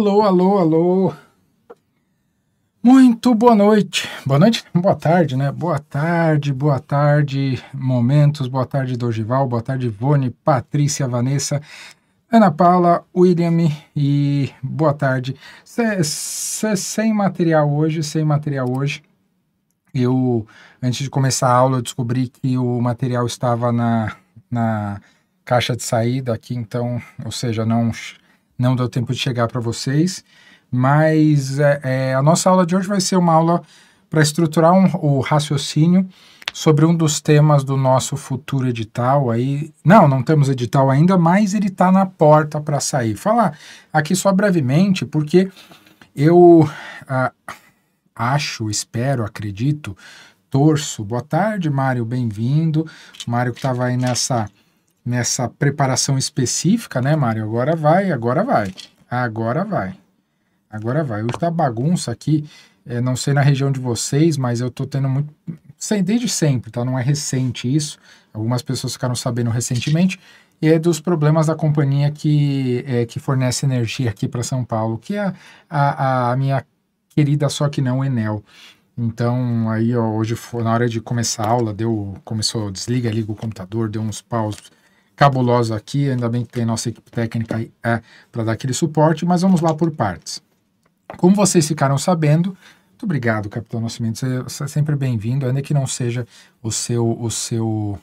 Alô, alô, alô. Muito boa noite. Boa noite? Boa tarde, né? Boa tarde, boa tarde, Momentos. Boa tarde, Dorgival. Boa tarde, Ivone, Patrícia, Vanessa, Ana Paula, William e boa tarde. C sem material hoje, sem material hoje. Eu, antes de começar a aula, eu descobri que o material estava na, na caixa de saída aqui, então, ou seja, não não deu tempo de chegar para vocês, mas é, é, a nossa aula de hoje vai ser uma aula para estruturar um, o raciocínio sobre um dos temas do nosso futuro edital aí. Não, não temos edital ainda, mas ele está na porta para sair. Falar aqui só brevemente, porque eu ah, acho, espero, acredito, torço. Boa tarde, Mário, bem-vindo. Mário que estava aí nessa nessa preparação específica, né, Mário? Agora vai, agora vai, agora vai, agora vai. Hoje tá bagunça aqui, é, não sei na região de vocês, mas eu tô tendo muito, sei, desde sempre, tá? Não é recente isso, algumas pessoas ficaram sabendo recentemente, e é dos problemas da companhia que, é, que fornece energia aqui para São Paulo, que é a, a, minha querida, só que não, Enel. Então, aí, ó, hoje, foi, na hora de começar a aula, deu, começou, desliga, liga o computador, deu uns paus cabulosa aqui, ainda bem que tem nossa equipe técnica aí é, para dar aquele suporte, mas vamos lá por partes. Como vocês ficaram sabendo, muito obrigado, Capitão Nascimento, você é sempre bem-vindo, ainda que não seja o seu, o seu,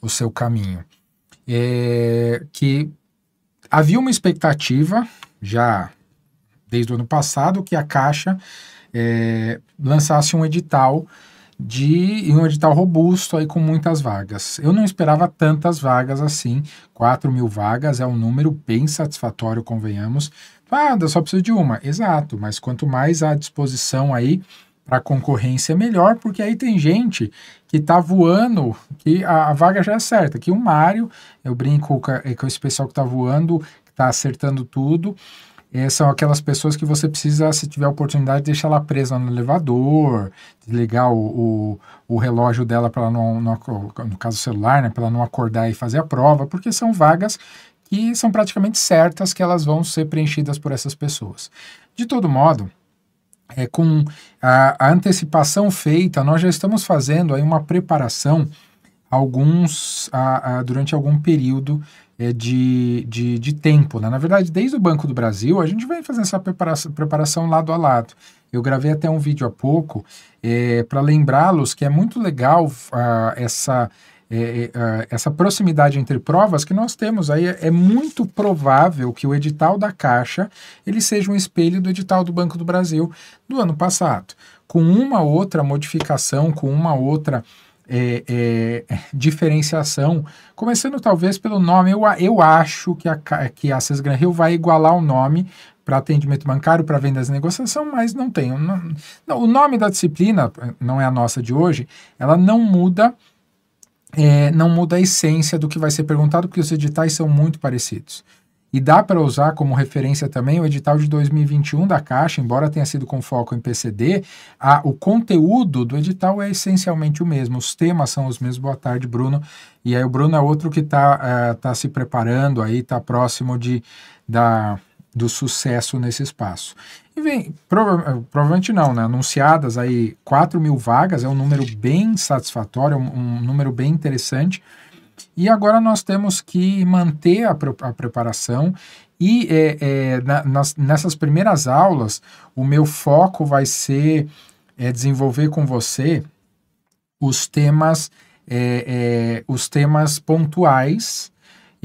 o seu caminho. É, que havia uma expectativa, já desde o ano passado, que a Caixa é, lançasse um edital de um edital robusto aí com muitas vagas. Eu não esperava tantas vagas assim, 4 mil vagas é um número bem satisfatório, convenhamos. Ah, eu só preciso de uma, exato, mas quanto mais a disposição aí para concorrência, melhor, porque aí tem gente que tá voando, que a, a vaga já é certa, que o Mário, eu brinco com, com esse pessoal que tá voando, que tá acertando tudo, é, são aquelas pessoas que você precisa, se tiver oportunidade, deixar ela presa no elevador, desligar o, o, o relógio dela para não, não, no caso celular, né, para ela não acordar e fazer a prova, porque são vagas que são praticamente certas que elas vão ser preenchidas por essas pessoas. De todo modo, é, com a, a antecipação feita, nós já estamos fazendo aí uma preparação alguns a, a, durante algum período é, de, de, de, tempo. Né? Na verdade, desde o Banco do Brasil, a gente vem fazendo essa preparação, preparação lado a lado. Eu gravei até um vídeo há pouco é, para lembrá-los que é muito legal a, ah, essa, é, é ah, essa proximidade entre provas que nós temos aí é, é muito provável que o edital da Caixa ele seja um espelho do edital do Banco do Brasil do ano passado, com uma outra modificação, com uma outra é, é, diferenciação, começando talvez pelo nome. Eu, eu acho que a, que a Cesgran Rio vai igualar o nome para atendimento bancário, para vendas e negociação, mas não tem. Não, não, o nome da disciplina, não é a nossa de hoje, ela não muda é, não muda a essência do que vai ser perguntado, porque os editais são muito parecidos. E dá para usar como referência também o edital de 2021 da Caixa, embora tenha sido com foco em PCD, a, o conteúdo do edital é essencialmente o mesmo, os temas são os mesmos. Boa tarde, Bruno. E aí o Bruno é outro que está uh, é, tá se preparando aí, está próximo de, da, do sucesso nesse espaço. E vem, prova provavelmente não, né? Anunciadas aí 4 mil vagas, é um número bem satisfatório, um, um número bem interessante. E agora nós temos que manter a, a preparação e é, é, na, nas, nessas primeiras aulas, o meu foco vai ser é, desenvolver com você os temas, é, é, os temas pontuais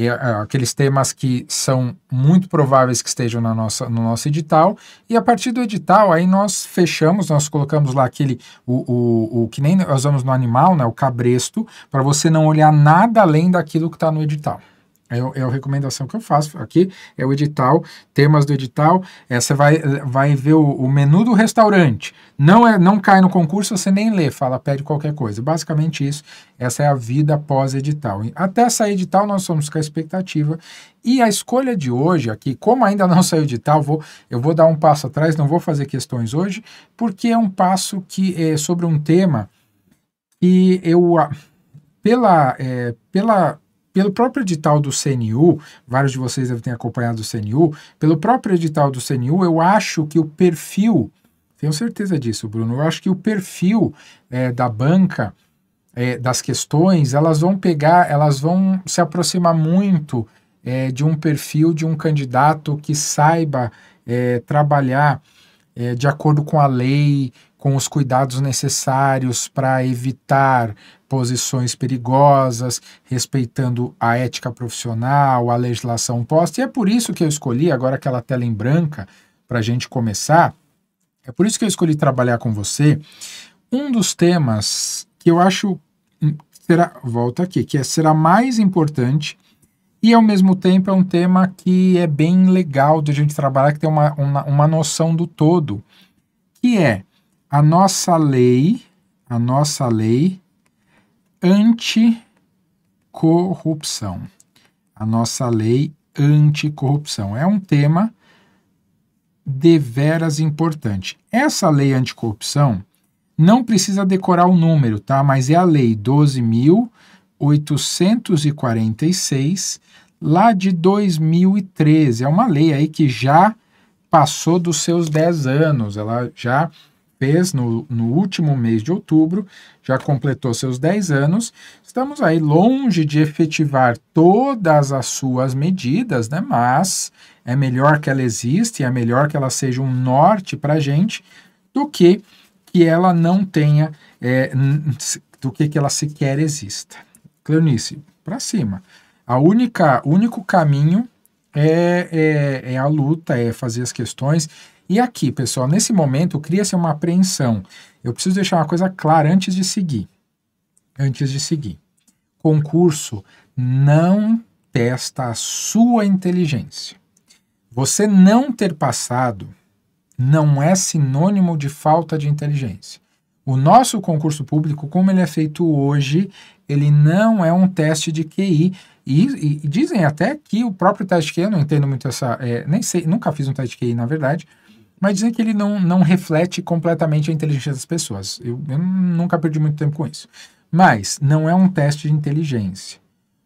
é, aqueles temas que são muito prováveis que estejam na nossa, no nosso edital. E a partir do edital, aí nós fechamos, nós colocamos lá aquele, o, o, o que nem nós vamos no animal, né, o cabresto, para você não olhar nada além daquilo que está no edital. É, é, a recomendação que eu faço aqui, é o edital, temas do edital. É, você vai, vai ver o, o, menu do restaurante. Não, é, não cai no concurso, você nem lê, fala, pede qualquer coisa. Basicamente isso, essa é a vida pós-edital. Até sair edital, nós somos com a expectativa. E a escolha de hoje aqui, como ainda não saiu edital, vou, eu vou dar um passo atrás, não vou fazer questões hoje, porque é um passo que é sobre um tema que eu, pela, é, pela pelo próprio edital do CNU, vários de vocês devem ter acompanhado o CNU, pelo próprio edital do CNU, eu acho que o perfil, tenho certeza disso, Bruno, eu acho que o perfil é, da banca, é, das questões, elas vão pegar, elas vão se aproximar muito é, de um perfil de um candidato que saiba é, trabalhar é, de acordo com a lei, com os cuidados necessários para evitar posições perigosas, respeitando a ética profissional, a legislação posta. E é por isso que eu escolhi agora aquela é tela em branca para a gente começar. É por isso que eu escolhi trabalhar com você um dos temas que eu acho hum, será volta aqui que é, será mais importante e ao mesmo tempo é um tema que é bem legal de a gente trabalhar que tem uma, uma, uma noção do todo que é a nossa lei, a nossa lei anticorrupção. A nossa lei anticorrupção. É um tema deveras importante. Essa lei anticorrupção não precisa decorar o número, tá? Mas é a lei 12.846, lá de 2013. É uma lei aí que já passou dos seus 10 anos, ela já no, no último mês de outubro, já completou seus 10 anos. Estamos aí longe de efetivar todas as suas medidas, né? mas é melhor que ela exista e é melhor que ela seja um norte para a gente do que que ela não tenha, é, do que que ela sequer exista. Cleonice, para cima. A única, único caminho é, é, é, a luta, é fazer as questões, e aqui, pessoal, nesse momento cria-se uma apreensão. Eu preciso deixar uma coisa clara antes de seguir. Antes de seguir. Concurso não testa a sua inteligência. Você não ter passado não é sinônimo de falta de inteligência. O nosso concurso público, como ele é feito hoje, ele não é um teste de QI. E, e, e dizem até que o próprio teste de QI, eu não entendo muito essa. É, nem sei, nunca fiz um teste de QI, na verdade mas dizer que ele não, não reflete completamente a inteligência das pessoas. Eu, eu nunca perdi muito tempo com isso. Mas não é um teste de inteligência.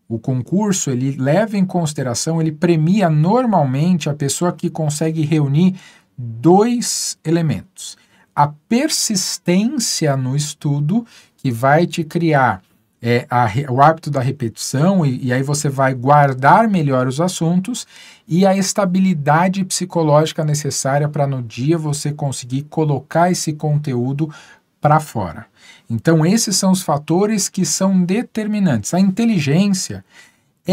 O concurso, ele leva em consideração, ele premia normalmente a pessoa que consegue reunir dois elementos. A persistência no estudo, que vai te criar é, a, o hábito da repetição, e, e aí você vai guardar melhor os assuntos e a estabilidade psicológica necessária para no dia você conseguir colocar esse conteúdo para fora. Então, esses são os fatores que são determinantes. A inteligência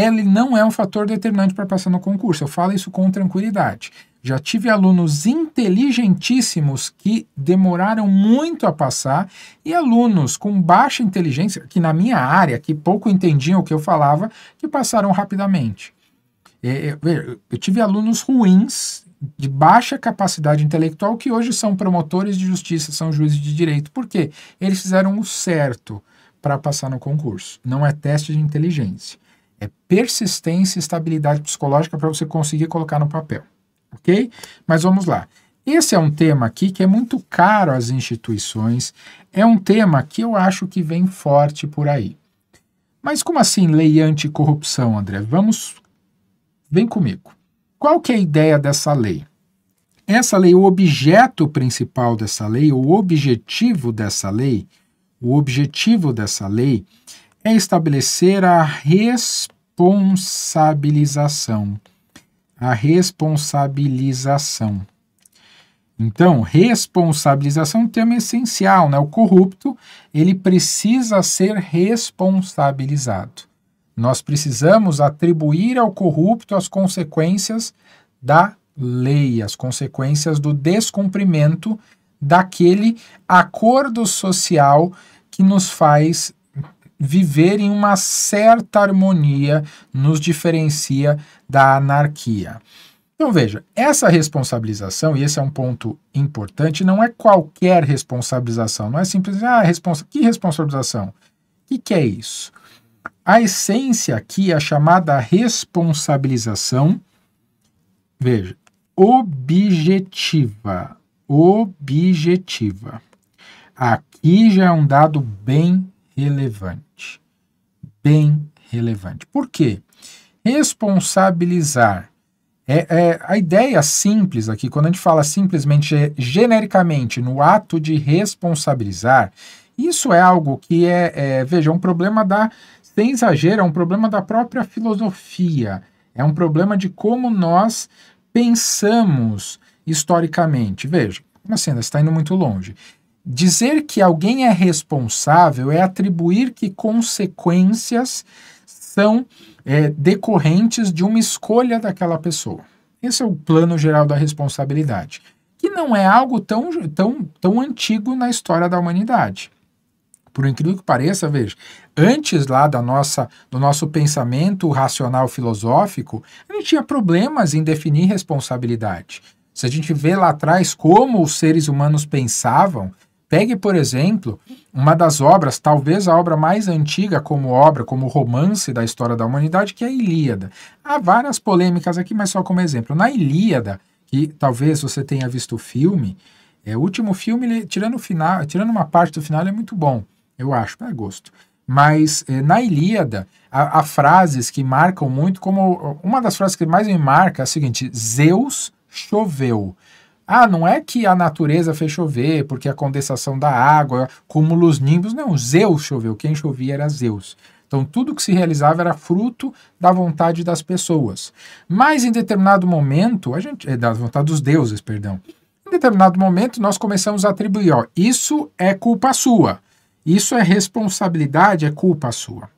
ele não é um fator determinante para passar no concurso. Eu falo isso com tranquilidade. Já tive alunos inteligentíssimos que demoraram muito a passar e alunos com baixa inteligência, que na minha área, que pouco entendiam o que eu falava, que passaram rapidamente. É, é, eu tive alunos ruins, de baixa capacidade intelectual, que hoje são promotores de justiça, são juízes de direito. Por quê? Eles fizeram o certo para passar no concurso. Não é teste de inteligência é persistência e estabilidade psicológica para você conseguir colocar no papel, ok? Mas vamos lá. Esse é um tema aqui que é muito caro às instituições, é um tema que eu acho que vem forte por aí. Mas como assim lei anticorrupção, André? Vamos, vem comigo. Qual que é a ideia dessa lei? Essa lei, o objeto principal dessa lei, o objetivo dessa lei, o objetivo dessa lei é estabelecer a responsabilidade responsabilização. A responsabilização. Então, responsabilização é um tema essencial, né? O corrupto, ele precisa ser responsabilizado. Nós precisamos atribuir ao corrupto as consequências da lei, as consequências do descumprimento daquele acordo social que nos faz viver em uma certa harmonia nos diferencia da anarquia. Então veja, essa responsabilização, e esse é um ponto importante, não é qualquer responsabilização, não é simplesmente ah, responsa que responsabilização? O que, que é isso? A essência aqui é a chamada responsabilização, veja, objetiva, objetiva. Aqui já é um dado bem relevante. Bem relevante. Por quê? Responsabilizar. É, é, a ideia simples aqui, quando a gente fala simplesmente, é, genericamente, no ato de responsabilizar, isso é algo que é, é veja, é um problema da, sem exagero, é um problema da própria filosofia, é um problema de como nós pensamos historicamente. Veja, como assim, ainda está indo muito longe. Dizer que alguém é responsável é atribuir que consequências são é, decorrentes de uma escolha daquela pessoa. Esse é o plano geral da responsabilidade, que não é algo tão, tão, tão antigo na história da humanidade. Por incrível que pareça, veja, antes lá da nossa, do nosso pensamento racional filosófico, a gente tinha problemas em definir responsabilidade. Se a gente vê lá atrás como os seres humanos pensavam, Pegue, por exemplo, uma das obras, talvez a obra mais antiga como obra, como romance da história da humanidade, que é a Ilíada. Há várias polêmicas aqui, mas só como exemplo. Na Ilíada, que talvez você tenha visto o filme, é, o último filme, ele, tirando, o final, tirando uma parte do final, ele é muito bom, eu acho, é gosto. Mas é, na Ilíada, há, há frases que marcam muito, como uma das frases que mais me marca é a seguinte: Zeus choveu. Ah, não é que a natureza fez chover, porque a condensação da água, cúmulos, nimbos. Não, Zeus choveu. Quem chovia era Zeus. Então, tudo que se realizava era fruto da vontade das pessoas. Mas em determinado momento, a gente, é, da vontade dos deuses, perdão. Em determinado momento, nós começamos a atribuir, ó, isso é culpa sua. Isso é responsabilidade, é culpa sua.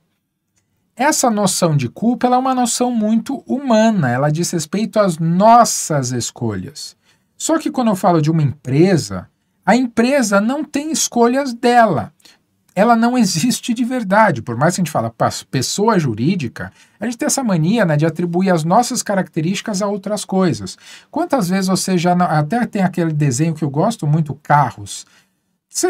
Essa noção de culpa é uma noção muito humana, ela diz respeito às nossas escolhas. Só que quando eu falo de uma empresa, a empresa não tem escolhas dela. Ela não existe de verdade. Por mais que a gente fala pessoa jurídica, a gente tem essa mania né, de atribuir as nossas características a outras coisas. Quantas vezes você já. Não, até tem aquele desenho que eu gosto muito, carros. Você,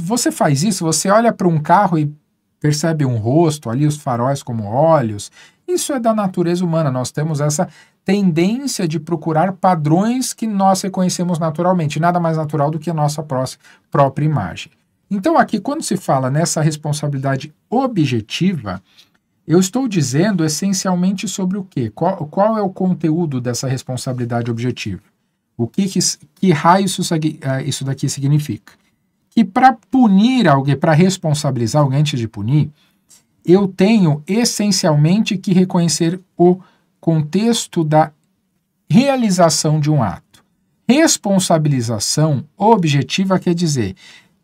você faz isso, você olha para um carro e percebe um rosto, ali os faróis como olhos. Isso é da natureza humana, nós temos essa tendência de procurar padrões que nós reconhecemos naturalmente, nada mais natural do que a nossa própria imagem. Então, aqui, quando se fala nessa responsabilidade objetiva, eu estou dizendo essencialmente sobre o quê? Qual, qual é o conteúdo dessa responsabilidade objetiva? O que, que, que raio isso, eh, isso daqui significa? Que para punir alguém, para responsabilizar alguém antes de punir, eu tenho essencialmente que reconhecer o contexto da realização de um ato. Responsabilização objetiva quer dizer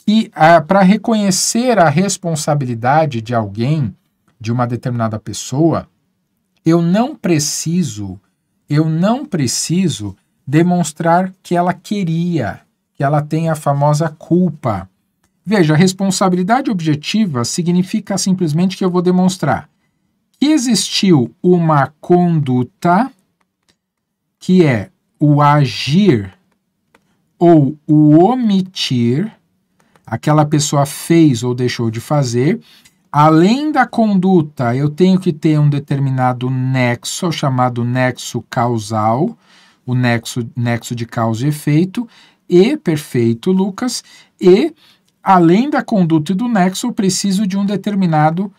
que para reconhecer a responsabilidade de alguém, de uma determinada pessoa, eu não preciso, eu não preciso demonstrar que ela queria, que ela tem a famosa culpa. Veja, responsabilidade objetiva significa simplesmente que eu vou demonstrar existiu uma conduta que é o agir ou o omitir, aquela pessoa fez ou deixou de fazer. Além da conduta, eu tenho que ter um determinado nexo, chamado nexo causal, o nexo, nexo de causa e efeito, e perfeito, Lucas, e além da conduta e do nexo, eu preciso de um determinado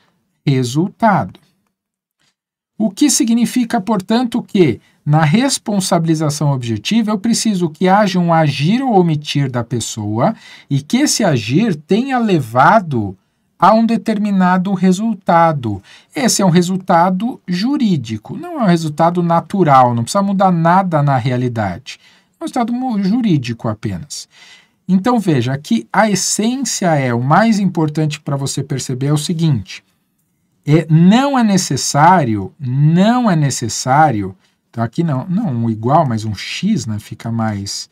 resultado. O que significa, portanto, que na responsabilização objetiva eu preciso que haja um agir ou omitir da pessoa e que esse agir tenha levado a um determinado resultado. Esse é um resultado jurídico, não é um resultado natural, não precisa mudar nada na realidade. É um resultado jurídico apenas. Então veja que a essência é o mais importante para você perceber é o seguinte: é não é necessário, não é necessário, então aqui não, não um igual, mas um x, né, fica mais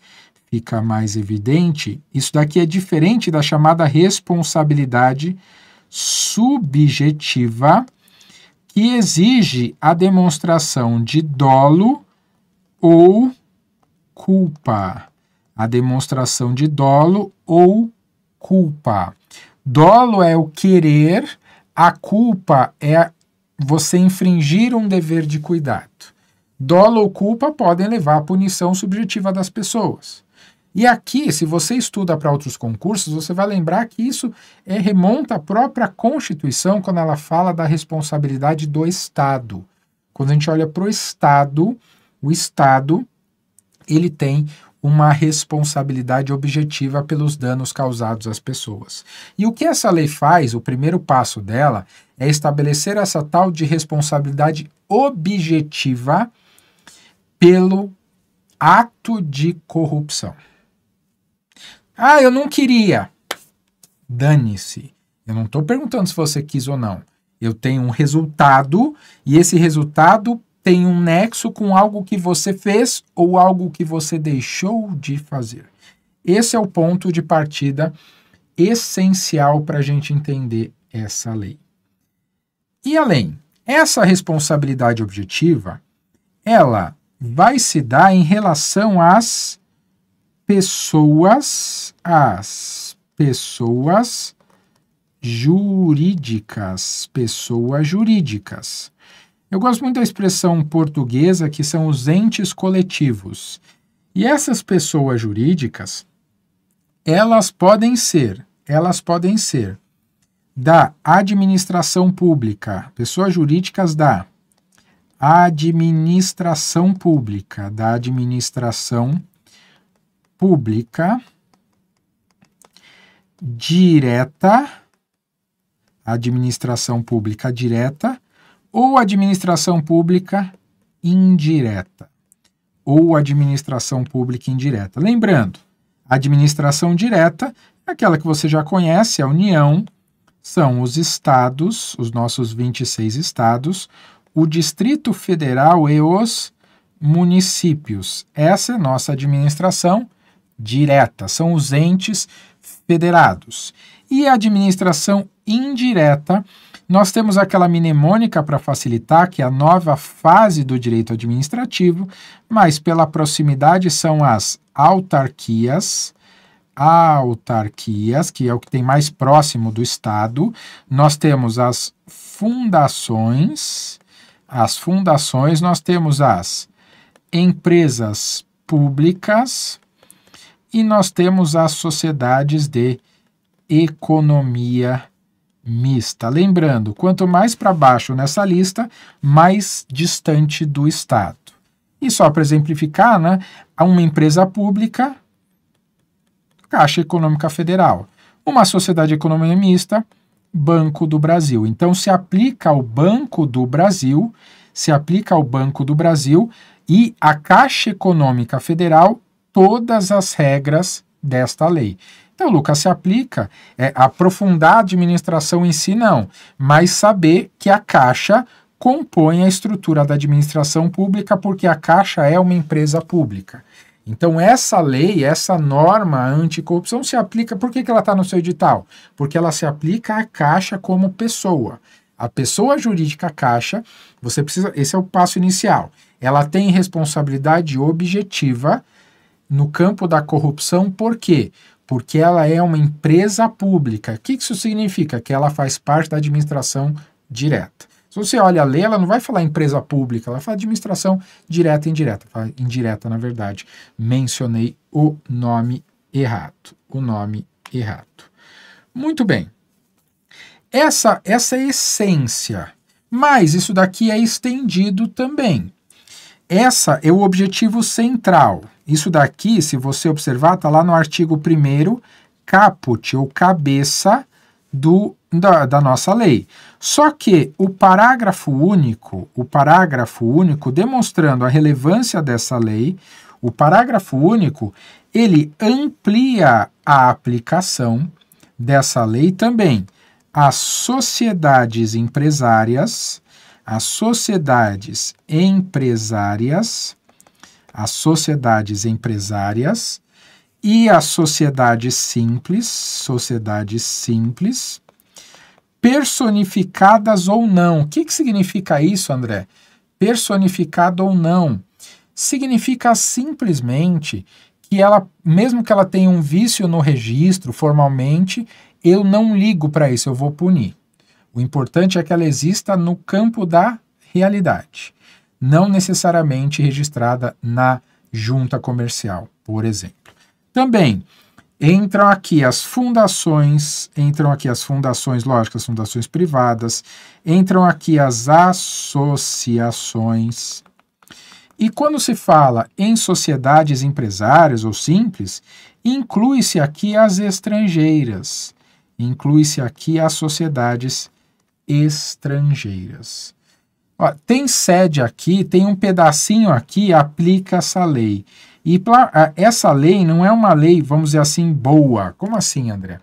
fica mais evidente. Isso daqui é diferente da chamada responsabilidade subjetiva que exige a demonstração de dolo ou culpa. A demonstração de dolo ou culpa. Dolo é o querer a culpa é você infringir um dever de cuidado. Dolo ou culpa podem levar à punição subjetiva das pessoas. E aqui, se você estuda para outros concursos, você vai lembrar que isso é, remonta à própria Constituição quando ela fala da responsabilidade do Estado. Quando a gente olha para o Estado, o Estado ele tem uma responsabilidade objetiva pelos danos causados às pessoas. E o que essa lei faz, o primeiro passo dela, é estabelecer essa tal de responsabilidade objetiva pelo ato de corrupção. Ah, eu não queria. Dane-se. Eu não estou perguntando se você quis ou não. Eu tenho um resultado e esse resultado tem um nexo com algo que você fez ou algo que você deixou de fazer. Esse é o ponto de partida essencial para a gente entender essa lei. E além, essa responsabilidade objetiva, ela vai se dar em relação às pessoas, às pessoas jurídicas, pessoas jurídicas. Eu gosto muito da expressão portuguesa que são os entes coletivos. E essas pessoas jurídicas, elas podem ser, elas podem ser da administração pública, pessoas jurídicas da administração pública, da administração pública direta, administração pública direta ou administração pública indireta. Ou administração pública indireta. Lembrando, administração direta é aquela que você já conhece, a União, são os estados, os nossos 26 estados, o Distrito Federal e os municípios. Essa é nossa administração direta, são os entes federados. E a administração indireta nós temos aquela mnemônica para facilitar, que é a nova fase do direito administrativo, mas pela proximidade são as autarquias, autarquias, que é o que tem mais próximo do Estado. Nós temos as fundações, as fundações, nós temos as empresas públicas e nós temos as sociedades de economia mista. Lembrando, quanto mais para baixo nessa lista, mais distante do Estado. E só para exemplificar, né, uma empresa pública, Caixa Econômica Federal. Uma sociedade econômica mista, Banco do Brasil. Então, se aplica ao Banco do Brasil, se aplica ao Banco do Brasil e à Caixa Econômica Federal todas as regras desta lei. Então, Lucas, se aplica é, aprofundar a administração em si, não, mas saber que a Caixa compõe a estrutura da administração pública, porque a Caixa é uma empresa pública. Então, essa lei, essa norma anticorrupção se aplica. Por que, que ela está no seu edital? Porque ela se aplica à Caixa como pessoa. A pessoa jurídica Caixa, você precisa. Esse é o passo inicial. Ela tem responsabilidade objetiva no campo da corrupção, por quê? porque ela é uma empresa pública. O que isso significa? Que ela faz parte da administração direta. Se você olha a lei, ela não vai falar empresa pública, ela fala administração direta e indireta. indireta, na verdade. Mencionei o nome errado. O nome errado. Muito bem. Essa, essa é a essência. Mas isso daqui é estendido também essa é o objetivo central. Isso daqui, se você observar, está lá no artigo 1 caput, ou cabeça, do, da, da nossa lei. Só que o parágrafo único, o parágrafo único demonstrando a relevância dessa lei, o parágrafo único, ele amplia a aplicação dessa lei também às sociedades empresárias, as sociedades empresárias, as sociedades empresárias e a sociedade simples, sociedades simples, personificadas ou não. O que, que significa isso, André? Personificada ou não? Significa simplesmente que ela, mesmo que ela tenha um vício no registro formalmente, eu não ligo para isso, eu vou punir. O importante é que ela exista no campo da realidade, não necessariamente registrada na junta comercial, por exemplo. Também entram aqui as fundações, entram aqui as fundações, lógico, as fundações privadas, entram aqui as associações. E quando se fala em sociedades empresárias ou simples, inclui-se aqui as estrangeiras, inclui-se aqui as sociedades estrangeiras. Ó, tem sede aqui, tem um pedacinho aqui, aplica essa lei. E essa lei não é uma lei, vamos dizer assim, boa. Como assim, André?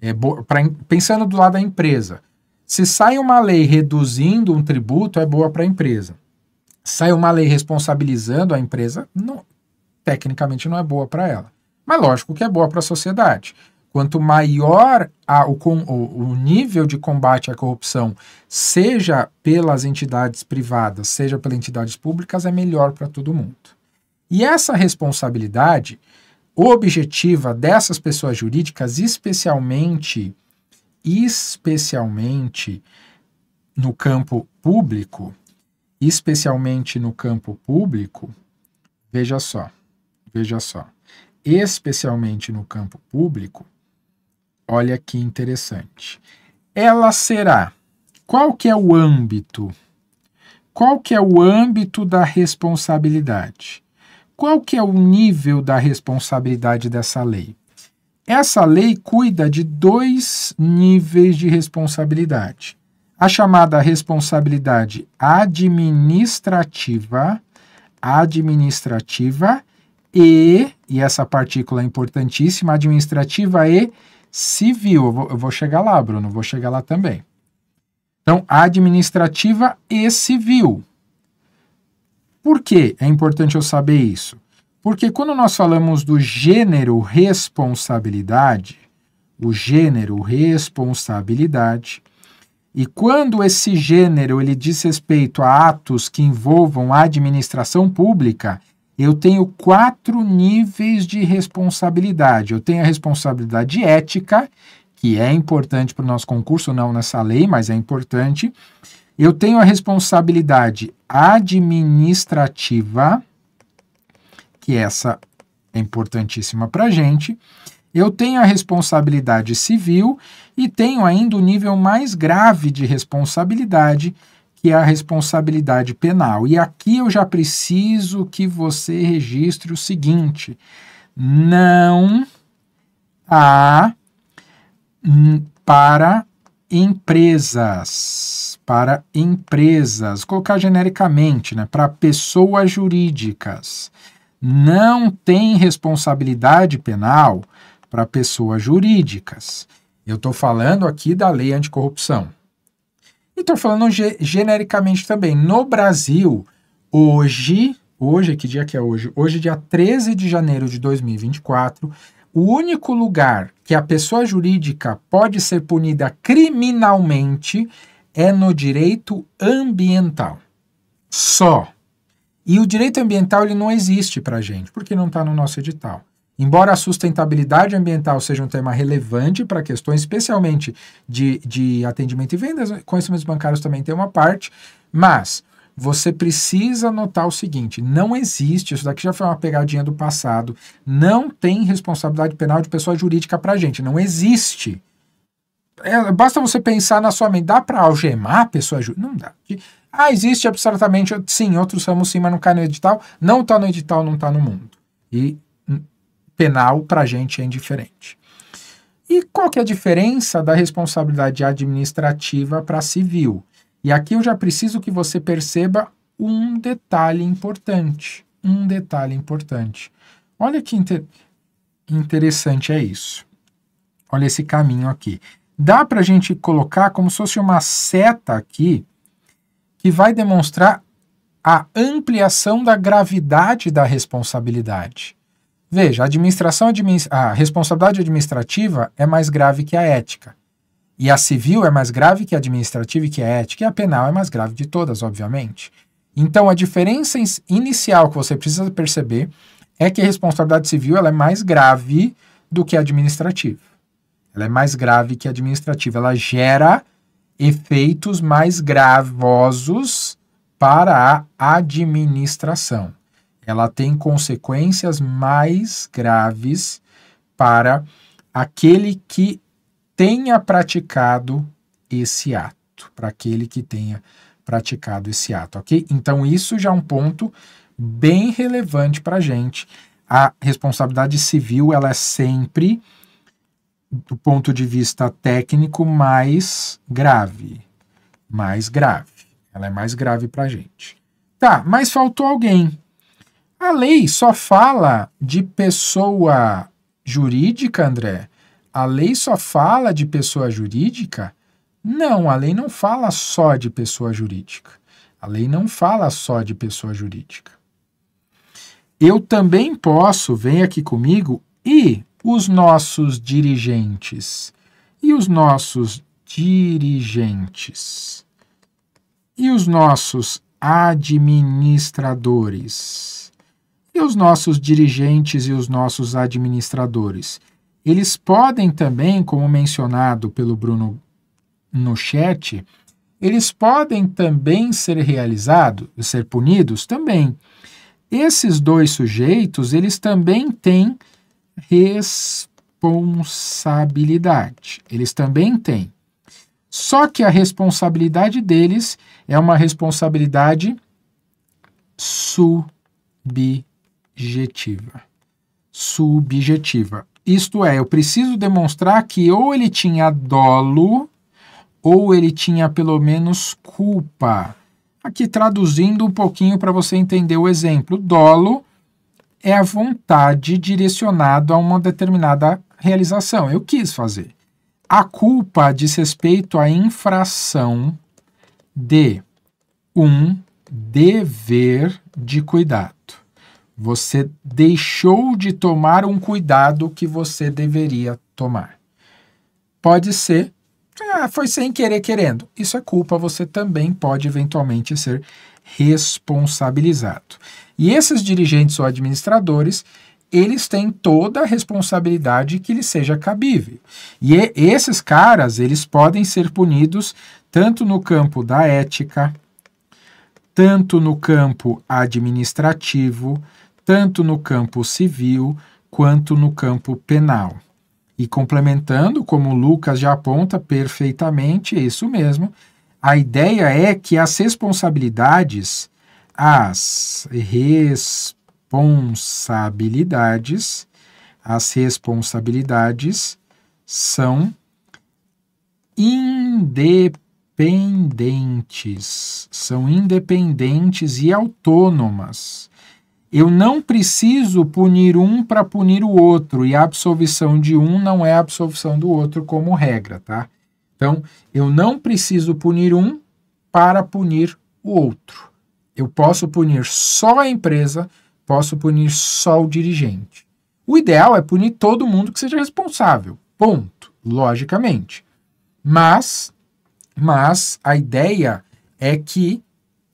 É pra, pensando do lado da empresa. Se sai uma lei reduzindo um tributo, é boa para a empresa. Sai uma lei responsabilizando a empresa, não, tecnicamente não é boa para ela. Mas lógico que é boa para a sociedade. Quanto maior a, o, o, o nível de combate à corrupção, seja pelas entidades privadas, seja pelas entidades públicas, é melhor para todo mundo. E essa responsabilidade objetiva dessas pessoas jurídicas, especialmente, especialmente no campo público, especialmente no campo público, veja só, veja só, especialmente no campo público, Olha que interessante. Ela será. Qual que é o âmbito? Qual que é o âmbito da responsabilidade? Qual que é o nível da responsabilidade dessa lei? Essa lei cuida de dois níveis de responsabilidade. A chamada responsabilidade administrativa, administrativa e, e essa partícula é importantíssima, administrativa e civil. Eu vou, chegar lá, Bruno, vou chegar lá também. Então, administrativa e civil. Por que é importante eu saber isso? Porque quando nós falamos do gênero responsabilidade, o gênero responsabilidade, e quando esse gênero ele diz respeito a atos que envolvam a administração pública, eu tenho quatro níveis de responsabilidade. Eu tenho a responsabilidade ética, que é importante para o nosso concurso, não nessa lei, mas é importante. Eu tenho a responsabilidade administrativa, que essa é importantíssima para a gente. Eu tenho a responsabilidade civil e tenho ainda o nível mais grave de responsabilidade, que é a responsabilidade penal. E aqui eu já preciso que você registre o seguinte: não há hum, para empresas, para empresas, colocar genericamente, né, para pessoas jurídicas. Não tem responsabilidade penal para pessoas jurídicas. Eu estou falando aqui da lei anticorrupção. E estou falando ge genericamente também. No Brasil, hoje, hoje, que dia que é hoje? Hoje, dia 13 de janeiro de 2024, o único lugar que a pessoa jurídica pode ser punida criminalmente é no direito ambiental. Só. E o direito ambiental ele não existe para a gente, porque não está no nosso edital. Embora a sustentabilidade ambiental seja um tema relevante para questões, especialmente de, de atendimento e vendas, conhecimentos bancários também tem uma parte, mas você precisa notar o seguinte: não existe, isso daqui já foi uma pegadinha do passado, não tem responsabilidade penal de pessoa jurídica para gente, não existe. É, basta você pensar na sua mente, dá para algemar a pessoa jurídica? Não dá. Ah, existe absolutamente? sim, outros ramos sim, mas não cai no edital, não está no edital, não está no mundo. E penal para a gente é indiferente. E qual que é a diferença da responsabilidade administrativa para civil? E aqui eu já preciso que você perceba um detalhe importante. Um detalhe importante. Olha que inter... interessante é isso. Olha esse caminho aqui. Dá para a gente colocar como se fosse uma seta aqui que vai demonstrar a ampliação da gravidade da responsabilidade. Veja, a, administração, a responsabilidade administrativa é mais grave que a ética. E a civil é mais grave que a administrativa e que a ética, e a penal é mais grave de todas, obviamente. Então, a diferença inicial que você precisa perceber é que a responsabilidade civil ela é mais grave do que a administrativa. Ela é mais grave que a administrativa. Ela gera efeitos mais gravosos para a administração ela tem consequências mais graves para aquele que tenha praticado esse ato, para aquele que tenha praticado esse ato, ok? Então, isso já é um ponto bem relevante para a gente. A responsabilidade civil, ela é sempre, do ponto de vista técnico, mais grave. Mais grave. Ela é mais grave para a gente. Tá, mas faltou alguém. A lei só fala de pessoa jurídica, André? A lei só fala de pessoa jurídica? Não, a lei não fala só de pessoa jurídica. A lei não fala só de pessoa jurídica. Eu também posso, vem aqui comigo, e os nossos dirigentes. E os nossos dirigentes. E os nossos administradores e os nossos dirigentes e os nossos administradores? Eles podem também, como mencionado pelo Bruno no chat, eles podem também ser realizados, ser punidos também. Esses dois sujeitos, eles também têm responsabilidade. Eles também têm. Só que a responsabilidade deles é uma responsabilidade subjetiva objetiva. Subjetiva. Isto é, eu preciso demonstrar que ou ele tinha dolo ou ele tinha pelo menos culpa. Aqui traduzindo um pouquinho para você entender o exemplo. Dolo é a vontade direcionada a uma determinada realização. Eu quis fazer. A culpa diz respeito à infração de um dever de cuidar. Você deixou de tomar um cuidado que você deveria tomar. Pode ser, ah, foi sem querer querendo. Isso é culpa, você também pode eventualmente ser responsabilizado. E esses dirigentes ou administradores, eles têm toda a responsabilidade que lhes seja cabível. E esses caras, eles podem ser punidos tanto no campo da ética, tanto no campo administrativo, tanto no campo civil quanto no campo penal. E complementando, como Lucas já aponta perfeitamente, é isso mesmo, a ideia é que as responsabilidades, as responsabilidades, as responsabilidades são independentes, são independentes e autônomas eu não preciso punir um para punir o outro, e a absolvição de um não é a absolvição do outro como regra, tá? Então, eu não preciso punir um para punir o outro. Eu posso punir só a empresa, posso punir só o dirigente. O ideal é punir todo mundo que seja responsável, ponto, logicamente. Mas, mas a ideia é que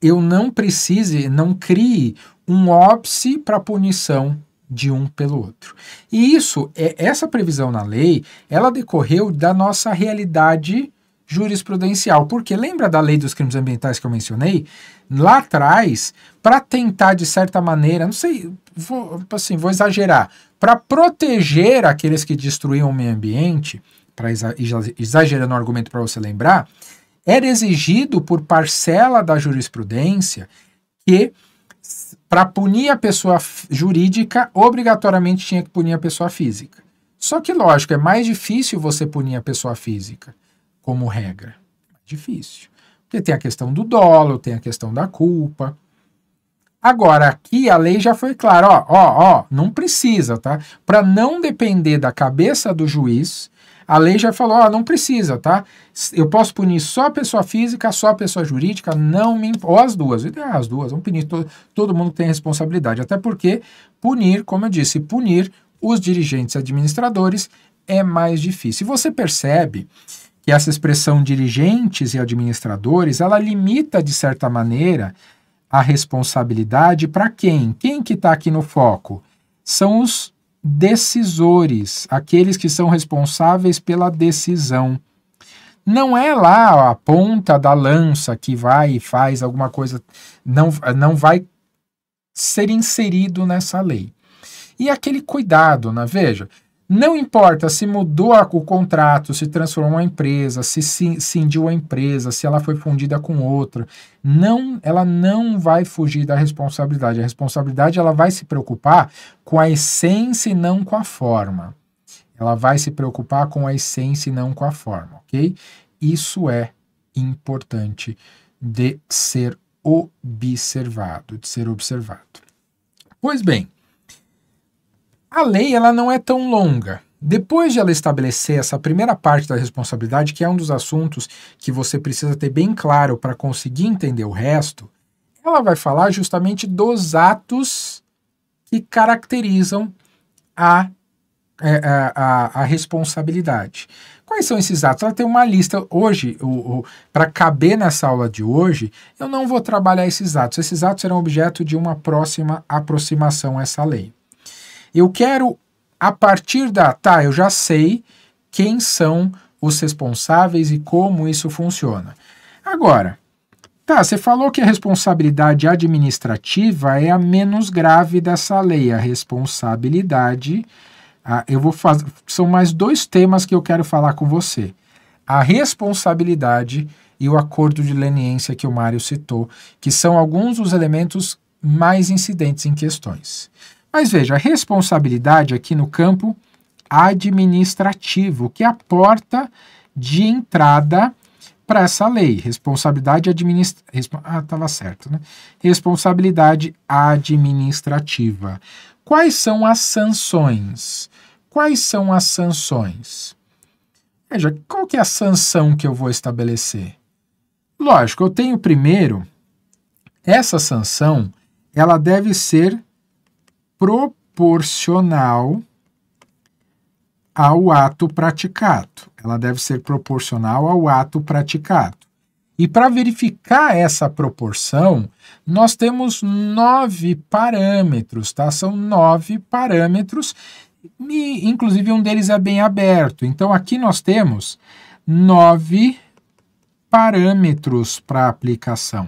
eu não precise, não crie um óbice para punição de um pelo outro. E isso, é, essa previsão na lei, ela decorreu da nossa realidade jurisprudencial. Porque lembra da lei dos crimes ambientais que eu mencionei? Lá atrás, para tentar de certa maneira, não sei, vou, assim, vou exagerar, para proteger aqueles que destruíam o meio ambiente, para exagerando o argumento para você lembrar, era exigido por parcela da jurisprudência que para punir a pessoa jurídica, obrigatoriamente tinha que punir a pessoa física. Só que, lógico, é mais difícil você punir a pessoa física, como regra. Difícil. Porque tem a questão do dolo, tem a questão da culpa. Agora, aqui a lei já foi clara, ó, ó, ó, não precisa, tá? Para não depender da cabeça do juiz, a lei já falou, ó, não precisa, tá? Eu posso punir só a pessoa física, só a pessoa jurídica, não me ou as duas, ah, as duas, vamos punir todo, todo mundo tem responsabilidade, até porque punir, como eu disse, punir os dirigentes e administradores é mais difícil. você percebe que essa expressão dirigentes e administradores, ela limita de certa maneira a responsabilidade para quem? Quem que está aqui no foco? São os decisores, aqueles que são responsáveis pela decisão. Não é lá a ponta da lança que vai e faz alguma coisa, não, não vai ser inserido nessa lei. E aquele cuidado, né? Veja, não importa se mudou o contrato, se transformou a empresa, se cindiu a empresa, se ela foi fundida com outra. Não, ela não vai fugir da responsabilidade. A responsabilidade ela vai se preocupar com a essência e não com a forma. Ela vai se preocupar com a essência e não com a forma, ok? Isso é importante de ser observado, de ser observado. Pois bem, a lei ela não é tão longa. Depois de ela estabelecer essa primeira parte da responsabilidade, que é um dos assuntos que você precisa ter bem claro para conseguir entender o resto, ela vai falar justamente dos atos que caracterizam a, é, a, a, a responsabilidade. Quais são esses atos? Ela tem uma lista. Hoje, para caber nessa aula de hoje, eu não vou trabalhar esses atos. Esses atos serão objeto de uma próxima aproximação a essa lei. Eu quero, a partir da. Tá, eu já sei quem são os responsáveis e como isso funciona. Agora, tá, você falou que a responsabilidade administrativa é a menos grave dessa lei, a responsabilidade. eu vou fazer. São mais dois temas que eu quero falar com você. A responsabilidade e o acordo de leniência que o Mário citou, que são alguns dos elementos mais incidentes em questões. Mas veja, a responsabilidade aqui no campo administrativo, que é a porta de entrada para essa lei. Responsabilidade administrativa. Ah, estava certo, né? Responsabilidade administrativa. Quais são as sanções? Quais são as sanções? Veja, qual que é a sanção que eu vou estabelecer? Lógico, eu tenho primeiro essa sanção, ela deve ser proporcional ao ato praticado. Ela deve ser proporcional ao ato praticado. E para verificar essa proporção, nós temos nove parâmetros, tá? São nove parâmetros, e inclusive um deles é bem aberto. Então aqui nós temos nove parâmetros para aplicação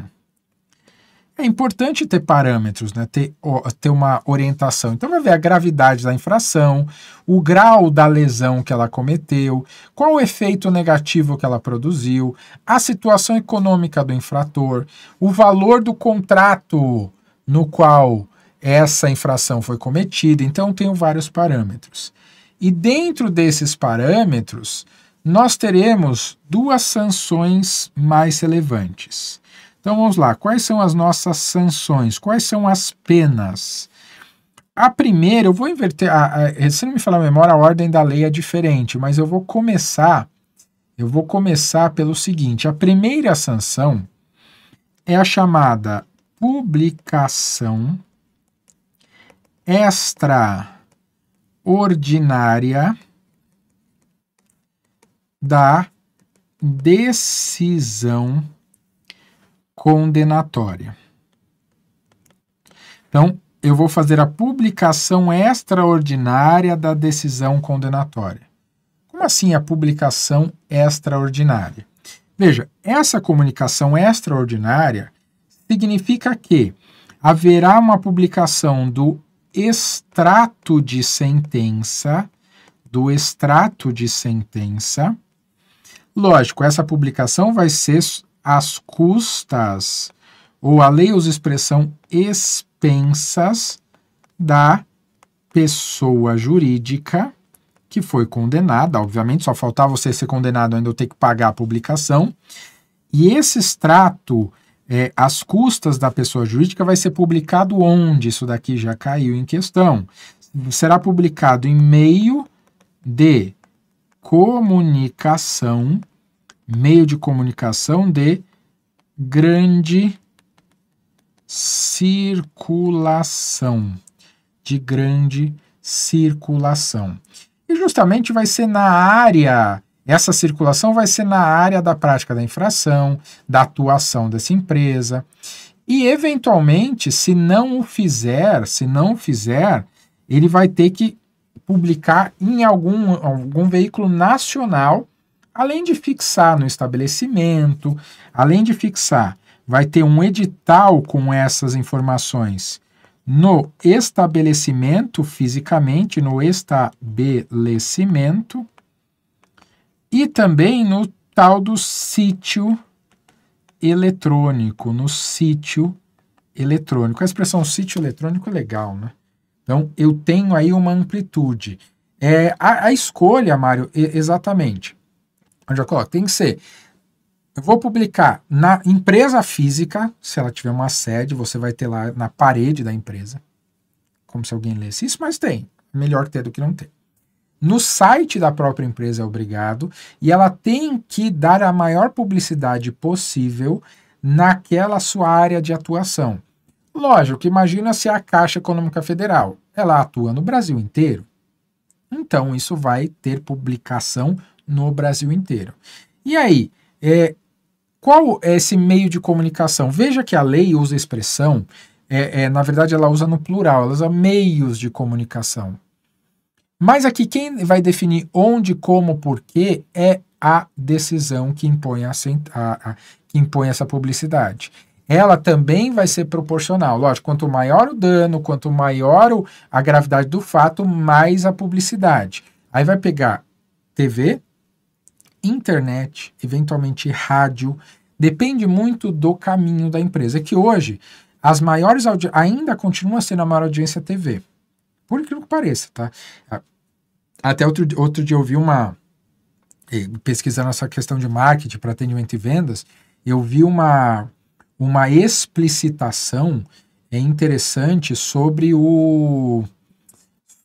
é importante ter parâmetros, né? ter, ó, ter uma orientação. Então, vai ver a gravidade da infração, o grau da lesão que ela cometeu, qual o efeito negativo que ela produziu, a situação econômica do infrator, o valor do contrato no qual essa infração foi cometida. Então, tenho vários parâmetros. E dentro desses parâmetros, nós teremos duas sanções mais relevantes. Então vamos lá, quais são as nossas sanções? Quais são as penas? A primeira, eu vou inverter, a, a, eh, se não me falar a memória, a ordem da lei é diferente, mas eu vou começar, eu vou começar pelo seguinte, a primeira sanção é a chamada publicação extraordinária da decisão condenatória. Então, eu vou fazer a publicação extraordinária da decisão condenatória. Como assim a publicação extraordinária? Veja, essa comunicação extraordinária significa que haverá uma publicação do extrato de sentença, do extrato de sentença. Lógico, essa publicação vai ser às custas, ou a lei usa a expressão expensas da pessoa jurídica que foi condenada, obviamente, só faltava você ser condenado ainda eu ter que pagar a publicação. E esse extrato é, às custas da pessoa jurídica vai ser publicado onde? Isso daqui já caiu em questão. Será publicado em meio de comunicação meio de comunicação de grande circulação, de grande circulação. E justamente vai ser na área, essa circulação vai ser na área da prática da infração, da atuação dessa empresa. E eventualmente, se não o fizer, se não fizer, ele vai ter que publicar em algum, algum veículo nacional Além de fixar no estabelecimento, além de fixar, vai ter um edital com essas informações no estabelecimento, fisicamente, no estabelecimento, e também no tal do sítio eletrônico, no sítio eletrônico. A expressão sítio eletrônico é legal, né? Então, eu tenho aí uma amplitude. É, a, a escolha, Mário, exatamente onde coloco? tem que ser. Eu vou publicar na empresa física, se ela tiver uma sede, você vai ter lá na parede da empresa, como se alguém lesse isso, mas tem. Melhor ter do que não ter. No site da própria empresa é obrigado, e ela tem que dar a maior publicidade possível naquela sua área de atuação. Lógico, imagina se a Caixa Econômica Federal, ela atua no Brasil inteiro, então isso vai ter publicação no Brasil inteiro. E aí, é, qual é esse meio de comunicação? Veja que a lei usa a expressão, é, é, na verdade ela usa no plural, ela usa meios de comunicação. Mas aqui quem vai definir onde, como, porquê é a decisão que impõe, a, a, a, que impõe essa publicidade. Ela também vai ser proporcional. Lógico, quanto maior o dano, quanto maior o, a gravidade do fato, mais a publicidade. Aí vai pegar TV, internet, eventualmente rádio, depende muito do caminho da empresa. Que hoje as maiores ainda continua sendo a maior audiência TV. Por incrível que pareça, tá? Ah, até outro, outro dia eu vi uma eh, pesquisando essa questão de marketing para atendimento e vendas, eu vi uma uma explicitação é interessante sobre o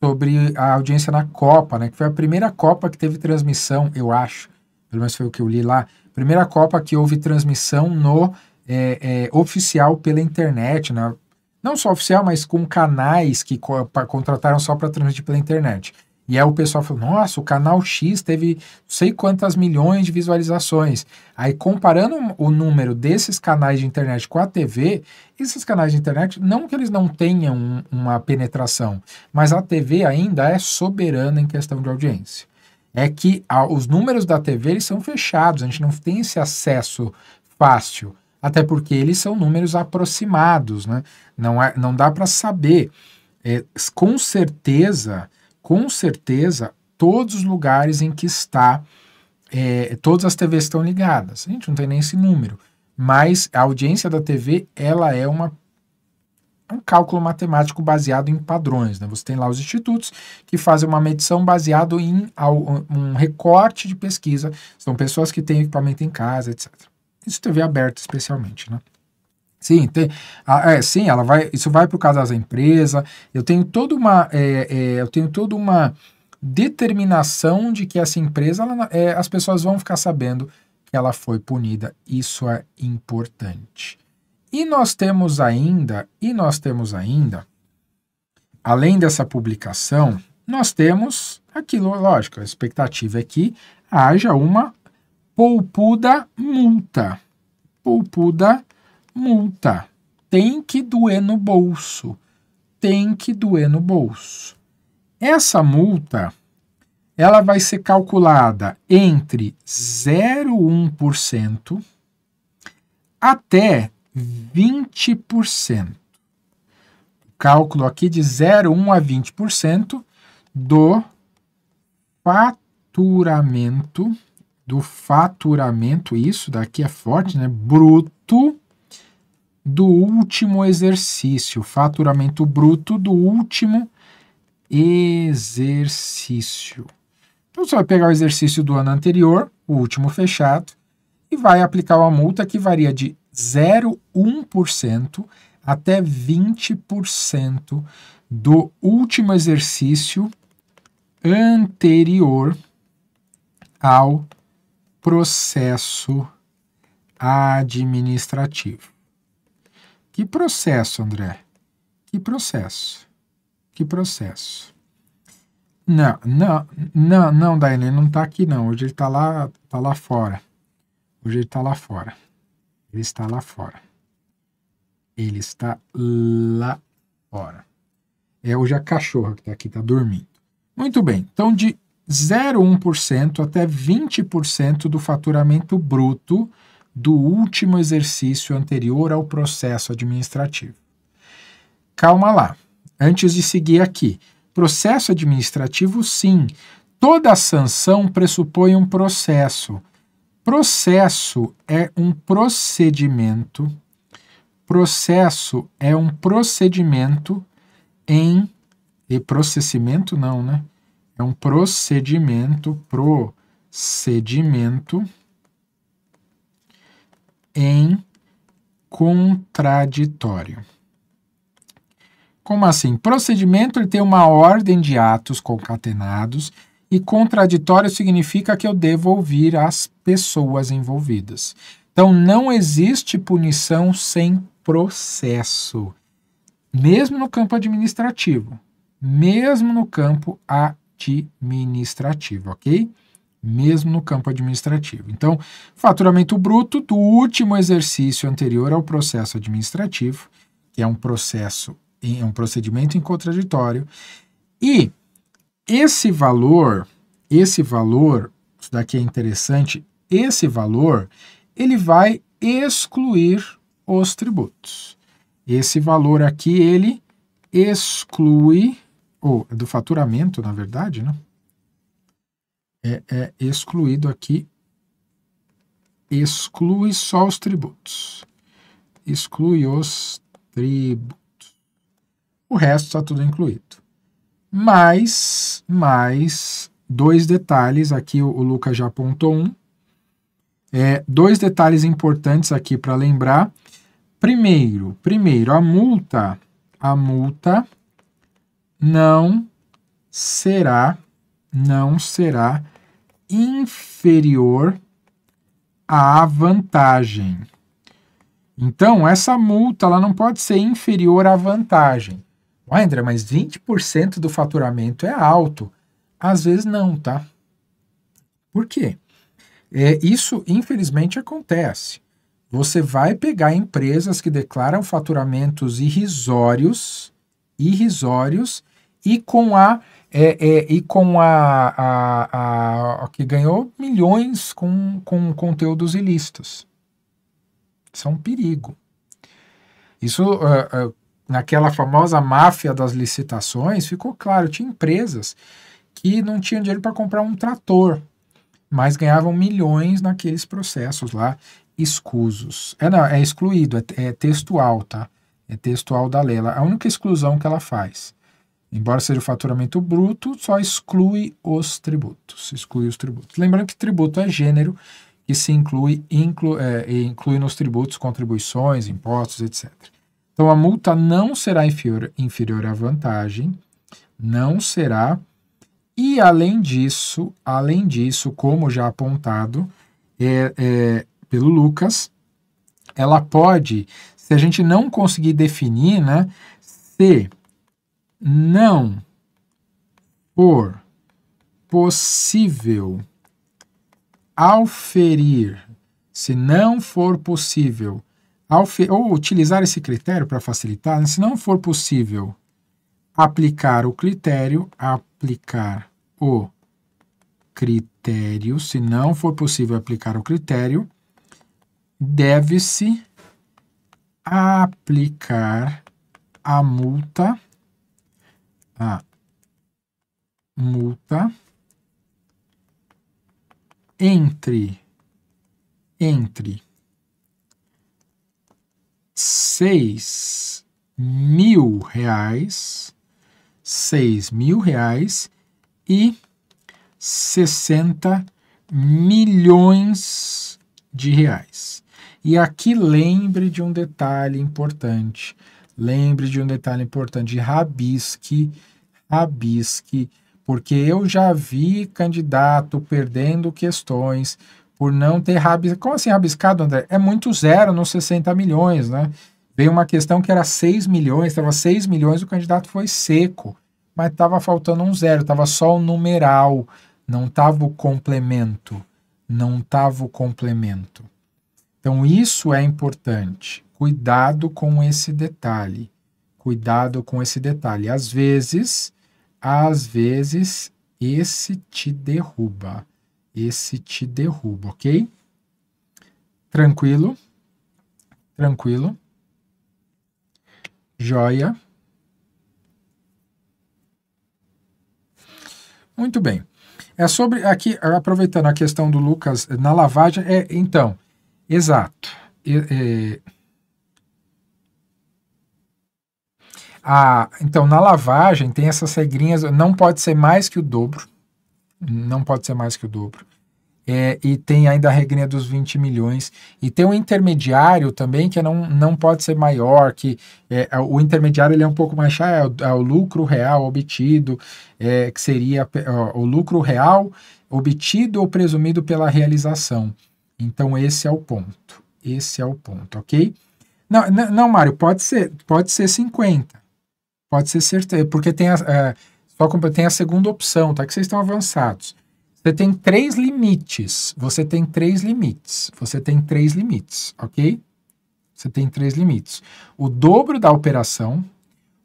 sobre a audiência na Copa, né? Que foi a primeira Copa que teve transmissão, eu acho, pelo menos foi o que eu li lá, primeira Copa que houve transmissão no é, é, oficial pela internet, né? não só oficial, mas com canais que co pra, contrataram só para transmitir pela internet. E aí o pessoal falou: nossa, o canal X teve não sei quantas milhões de visualizações. Aí, comparando o número desses canais de internet com a TV, esses canais de internet, não que eles não tenham uma penetração, mas a TV ainda é soberana em questão de audiência é que a, os números da TV eles são fechados, a gente não tem esse acesso fácil, até porque eles são números aproximados, né? Não, é, não dá para saber. É, com certeza, com certeza, todos os lugares em que está, é, todas as TVs estão ligadas. A gente não tem nem esse número, mas a audiência da TV ela é uma um cálculo matemático baseado em padrões. Né? Você tem lá os institutos que fazem uma medição baseado em um recorte de pesquisa. São pessoas que têm equipamento em casa, etc. Isso TV aberta especialmente, né? Sim, tem, ah, é, sim, ela vai, isso vai para o caso das empresas. Eu tenho toda uma, é, é, eu tenho toda uma determinação de que essa empresa, ela, é, as pessoas vão ficar sabendo que ela foi punida. Isso é importante. E nós temos ainda, e nós temos ainda, além dessa publicação, nós temos aquilo, lógico, a expectativa é que haja uma poupuda multa. Poupuda multa. Tem que doer no bolso. Tem que doer no bolso. Essa multa, ela vai ser calculada entre 0,1% até 20%. Cálculo aqui de 0,1 a 20% do faturamento, do faturamento, isso daqui é forte, né? Bruto do último exercício, faturamento bruto do último exercício. Então você vai pegar o exercício do ano anterior, o último fechado, e vai aplicar uma multa que varia de 0,1% até 20% do último exercício anterior ao processo administrativo. Que processo, André? Que processo? Que processo? Não, não, não, não, Daine, não tá aqui não. Hoje ele tá lá, tá lá fora. Hoje ele tá lá fora. Ele está lá fora. Ele está lá fora. É hoje a cachorra que está aqui, está dormindo. Muito bem, então de 0,1% até 20% do faturamento bruto do último exercício anterior ao processo administrativo. Calma lá, antes de seguir aqui. Processo administrativo, sim. Toda sanção pressupõe um processo. Processo é um procedimento. Processo é um procedimento em e processamento não, né? É um procedimento, procedimento em contraditório. Como assim? Procedimento ele tem uma ordem de atos concatenados e contraditório significa que eu devo ouvir as pessoas envolvidas. Então não existe punição sem processo, mesmo no campo administrativo, mesmo no campo administrativo, ok? Mesmo no campo administrativo. Então, faturamento bruto do último exercício anterior ao processo administrativo, que é um processo, é um procedimento em contraditório, e esse valor, esse valor, isso daqui é interessante, esse valor ele vai excluir os tributos. Esse valor aqui ele exclui ou é do faturamento, na verdade, né? É, é excluído aqui, exclui só os tributos, exclui os tributos. O resto está tudo incluído. Mais, mais dois detalhes aqui o, o Lucas já apontou um é, dois detalhes importantes aqui para lembrar. Primeiro, primeiro, a multa, a multa não será, não será inferior à vantagem. Então, essa multa ela não pode ser inferior à vantagem. Ué, André, mas 20% do faturamento é alto. Às vezes não, tá? Por quê? É, isso, infelizmente, acontece. Você vai pegar empresas que declaram faturamentos irrisórios, irrisórios, e com a é, é, e com a, a, a, a, que ganhou milhões com, com conteúdos ilícitos. Isso é um perigo. Isso, uh, uh, naquela famosa máfia das licitações, ficou claro: tinha empresas que não tinham dinheiro para comprar um trator mas ganhavam milhões naqueles processos lá, escusos. É, não, é excluído, é, é textual, tá? É textual da Lela. A única exclusão que ela faz, embora seja o faturamento bruto, só exclui os tributos. Exclui os tributos. Lembrando que tributo é gênero e se inclui, inclu, é, inclui nos tributos contribuições, impostos, etc. Então a multa não será inferior, inferior à vantagem, não será e além disso, além disso, como já apontado é, é, pelo Lucas, ela pode, se a gente não conseguir definir, né, se não for possível auferir, se não for possível, ou utilizar esse critério para facilitar, né, se não for possível aplicar o critério, aplicar o critério, se não for possível aplicar o critério, deve-se aplicar a multa a multa entre entre seis mil reais seis mil reais e 60 milhões de reais. E aqui lembre de um detalhe importante. Lembre de um detalhe importante, rabisque, rabisque, porque eu já vi candidato perdendo questões por não ter rabiscado. Como assim rabiscado, André? É muito zero nos 60 milhões, né? Veio uma questão que era 6 milhões, estava 6 milhões, o candidato foi seco mas estava faltando um zero, estava só o numeral, não estava o complemento, não estava o complemento. Então isso é importante. Cuidado com esse detalhe. Cuidado com esse detalhe. Às vezes, às vezes esse te derruba. Esse te derruba, ok? Tranquilo? Tranquilo? Joia? Muito bem. É sobre aqui, aproveitando a questão do Lucas eh, na lavagem, é então, exato. É, é, a, então, na lavagem tem essas regrinhas, não pode ser mais que o dobro, não pode ser mais que o dobro é, e tem ainda a regrinha dos 20 milhões. E tem um intermediário também que é não, não pode ser maior, que é, é, o intermediário ele é um pouco mais chato, é, o, é o lucro real obtido, é, que seria ó, o lucro real obtido ou presumido pela realização. Então esse é o ponto. Esse é o ponto, ok? Não, não, não Mário, pode ser, pode ser 50. Pode ser certeza, porque tem a, a, só tem a segunda opção, tá? Que vocês estão avançados. Você tem três limites. Você tem três limites. Você tem três limites, ok? Você tem três limites. O dobro da operação,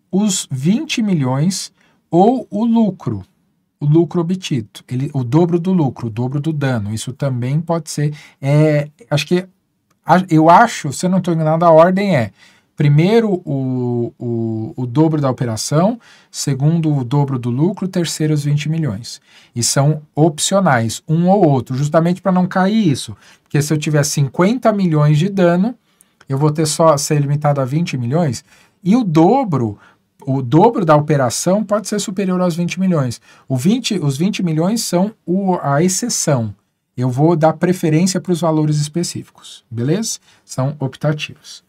os 20 milhões ou o lucro, o lucro obtido, ele, o dobro do lucro, o dobro do dano. Isso também pode ser. É, acho que eu acho, se eu não estou enganado, a ordem é Primeiro, o, o, o, dobro da operação, segundo, o dobro do lucro, terceiro, os 20 milhões. E são opcionais, um ou outro, justamente para não cair isso. Porque se eu tiver 50 milhões de dano, eu vou ter só ser limitado a 20 milhões, e o dobro o dobro da operação pode ser superior aos 20 milhões. 20, os 20 milhões são o, a exceção. Eu vou dar preferência para os valores específicos, beleza? São optativos.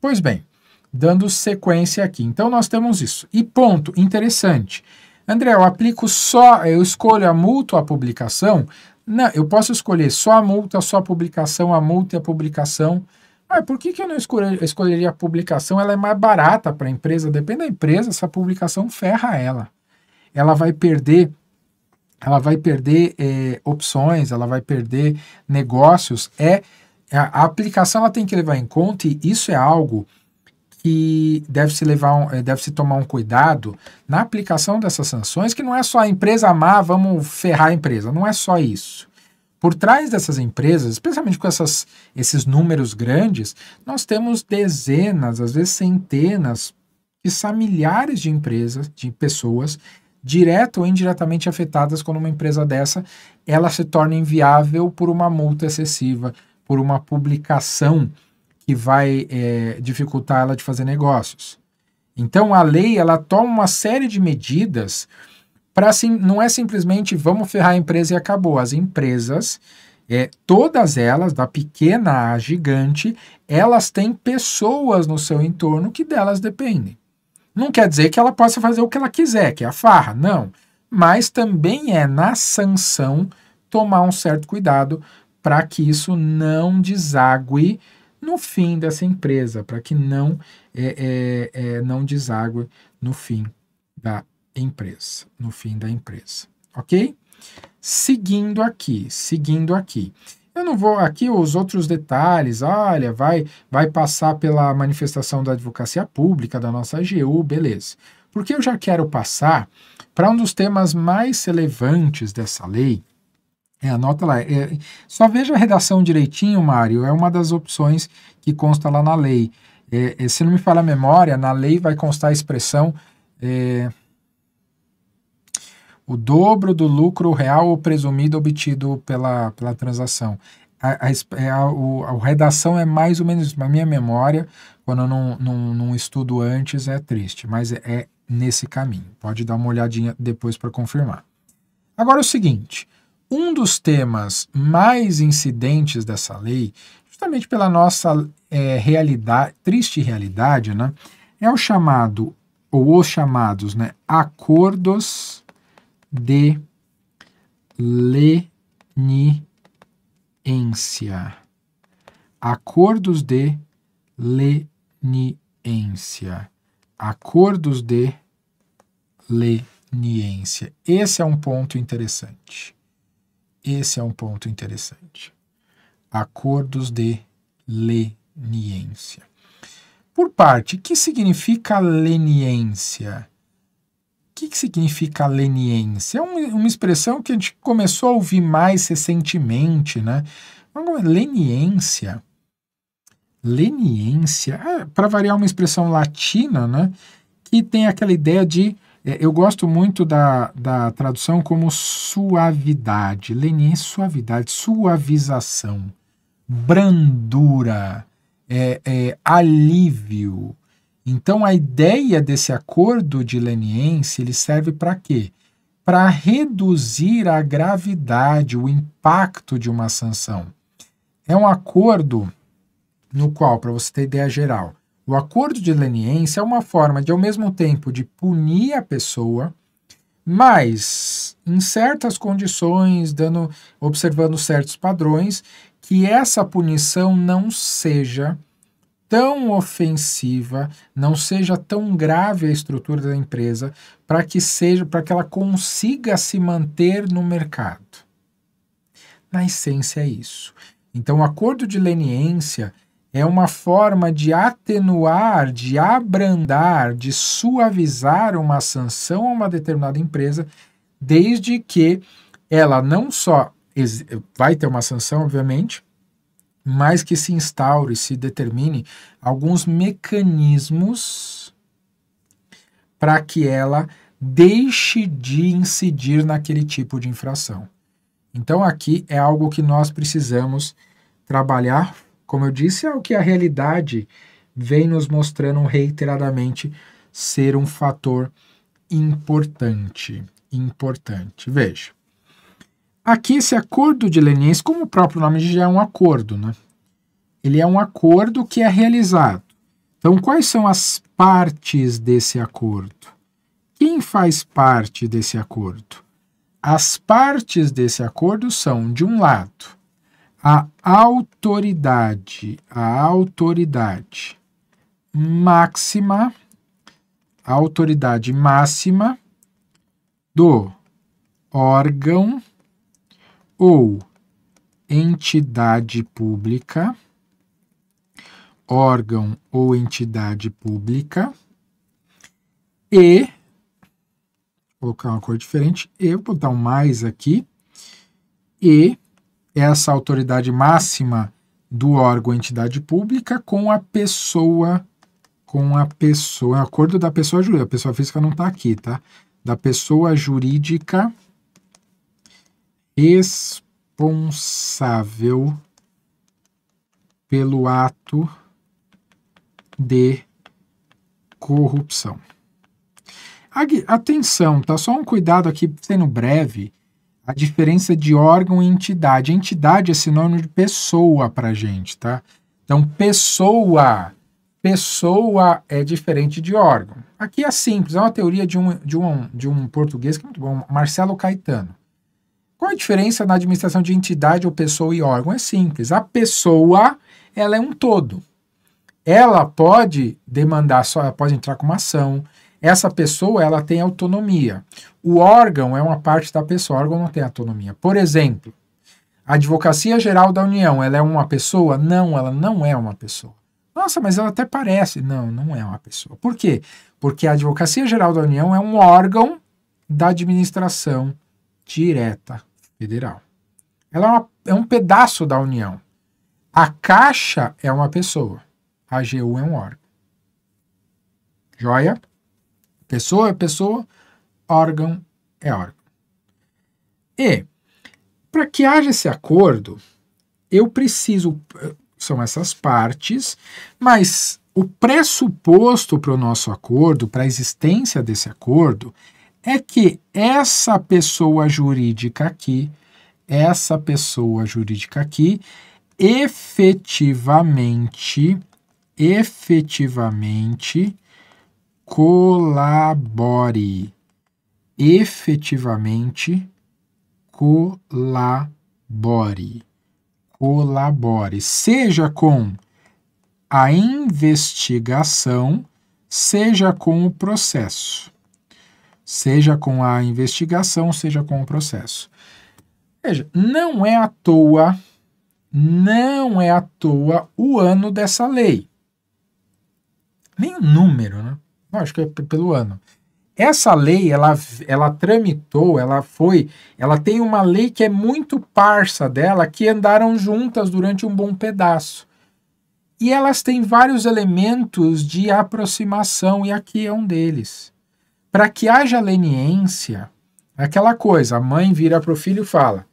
Pois bem, dando sequência aqui. Então nós temos isso. E ponto interessante. André, eu aplico só, eu escolho a multa ou a publicação? Não, eu posso escolher só a multa, só a publicação, a multa e a publicação. Ah, por que, que eu não escolheria a publicação? Ela é mais barata para a empresa. Depende da empresa, essa publicação ferra ela. Ela vai perder ela vai perder eh, opções, ela vai perder negócios. É a, aplicação ela tem que levar em conta, e isso é algo que deve se levar um, eh, deve se tomar um cuidado na aplicação dessas sanções, que não é só a empresa amar, vamos ferrar a empresa, não é só isso. Por trás dessas empresas, especialmente com essas, esses números grandes, nós temos dezenas, às vezes centenas, e milhares de empresas, de pessoas, direta ou indiretamente afetadas quando uma empresa dessa ela se torna inviável por uma multa excessiva, por uma publicação que vai é, dificultar ela de fazer negócios. Então a lei ela toma uma série de medidas para assim não é simplesmente vamos ferrar a empresa e acabou. As empresas, é, todas elas, da pequena à gigante, elas têm pessoas no seu entorno que delas dependem. Não quer dizer que ela possa fazer o que ela quiser, que é a farra, não. Mas também é na sanção tomar um certo cuidado para que isso não desague no fim dessa empresa, para que não, é, é, é, não deságue no fim da empresa, no fim da empresa, ok? Seguindo aqui, seguindo aqui. Eu não vou aqui os outros detalhes. Olha, vai vai passar pela manifestação da advocacia pública da nossa AGU, beleza? Porque eu já quero passar para um dos temas mais relevantes dessa lei, é, anota lá. É, só veja a redação direitinho, Mário. É uma das opções que consta lá na lei. É, é, se não me falha a memória, na lei vai constar a expressão é, o dobro do lucro real ou presumido obtido pela, pela transação. A, a, é, a, o, a redação é mais ou menos, na minha memória, quando eu não, não, não estudo antes, é triste, mas é, é nesse caminho. Pode dar uma olhadinha depois para confirmar. Agora é o seguinte. Um dos temas mais incidentes dessa lei, justamente pela nossa é, realidade, triste realidade, né, é o chamado, ou os chamados, né, acordos de leniência. Acordos de leniência. Acordos de leniência. Esse é um ponto interessante. Esse é um ponto interessante. Acordos de leniência. Por parte, o que significa leniência? O que, que significa leniência? É um, uma expressão que a gente começou a ouvir mais recentemente, né? Leniência. Leniência, é, para variar uma expressão latina, né? Que tem aquela ideia de é, eu gosto muito da, da tradução como suavidade. Lenin, suavidade, suavização, brandura, é, é, alívio. Então, a ideia desse acordo de leniense ele serve para quê? Para reduzir a gravidade, o impacto de uma sanção. É um acordo no qual, para você ter ideia geral, o acordo de leniência é uma forma de, ao mesmo tempo, de punir a pessoa, mas em certas condições, dando, observando certos padrões, que essa punição não seja tão ofensiva, não seja tão grave a estrutura da empresa, para que seja, para que ela consiga se manter no mercado. Na essência é isso. Então, o acordo de leniência é uma forma de atenuar, de abrandar, de suavizar uma sanção a uma determinada empresa, desde que ela não só vai ter uma sanção, obviamente, mas que se instaure, se determine alguns mecanismos para que ela deixe de incidir naquele tipo de infração. Então aqui é algo que nós precisamos trabalhar como eu disse, é o que a realidade vem nos mostrando reiteradamente ser um fator importante. Importante. Veja. Aqui, esse acordo de Lenins, como o próprio nome já é um acordo, né? Ele é um acordo que é realizado. Então, quais são as partes desse acordo? Quem faz parte desse acordo? As partes desse acordo são, de um lado, a autoridade, a autoridade máxima, a autoridade máxima do órgão ou entidade pública, órgão ou entidade pública, e, vou colocar uma cor diferente, e vou botar um mais aqui, e essa autoridade máxima do órgão entidade pública com a pessoa com a pessoa, acordo da pessoa jurídica, a pessoa física não está aqui, tá? Da pessoa jurídica responsável pelo ato de corrupção. Atenção, tá? Só um cuidado aqui, sendo breve, a diferença de órgão e entidade. Entidade é sinônimo de pessoa para gente, tá? Então, pessoa, pessoa é diferente de órgão. Aqui é simples, é uma teoria de um, de um, de um português que é muito bom, Marcelo Caetano. Qual a diferença na administração de entidade ou pessoa e órgão? É simples, a pessoa ela é um todo. Ela pode demandar, só ela pode entrar com uma ação, essa pessoa ela tem autonomia. O órgão é uma parte da pessoa, o órgão não tem autonomia. Por exemplo, a Advocacia Geral da União, ela é uma pessoa? Não, ela não é uma pessoa. Nossa, mas ela até parece. Não, não é uma pessoa. Por quê? Porque a Advocacia Geral da União é um órgão da administração direta federal. Ela é, uma, é um pedaço da União. A Caixa é uma pessoa. A AGU é um órgão. Joia? Pessoa é pessoa, órgão é órgão. E, para que haja esse acordo, eu preciso. Eh, são essas partes, mas o pressuposto para o nosso acordo, para a existência desse acordo, é que essa pessoa jurídica aqui, essa pessoa jurídica aqui, efetivamente, efetivamente colabore efetivamente colabore colabore seja com a investigação seja com o processo seja com a investigação seja com o processo veja não é à toa não é à toa o ano dessa lei nem o número né não, acho que é pelo ano. Essa lei, ela, ela tramitou, ela foi, ela tem uma lei que é muito parça dela, que andaram juntas durante um bom pedaço. E elas têm vários elementos de aproximação, e aqui é um deles. Para que haja leniência, é aquela coisa, a mãe vira para o filho e fala: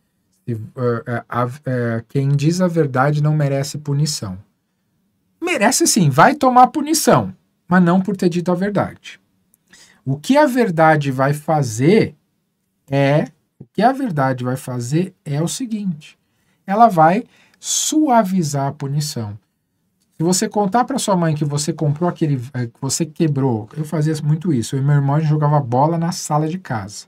eh, eh, eh, quem diz a verdade não merece punição. Merece sim, vai tomar punição mas não por ter dito a verdade. O que a verdade vai fazer é o que a verdade vai fazer é o seguinte: ela vai suavizar a punição. Se você contar para sua mãe que você comprou aquele, eh, que você quebrou, eu fazia muito isso. Eu e meu irmão jogava bola na sala de casa,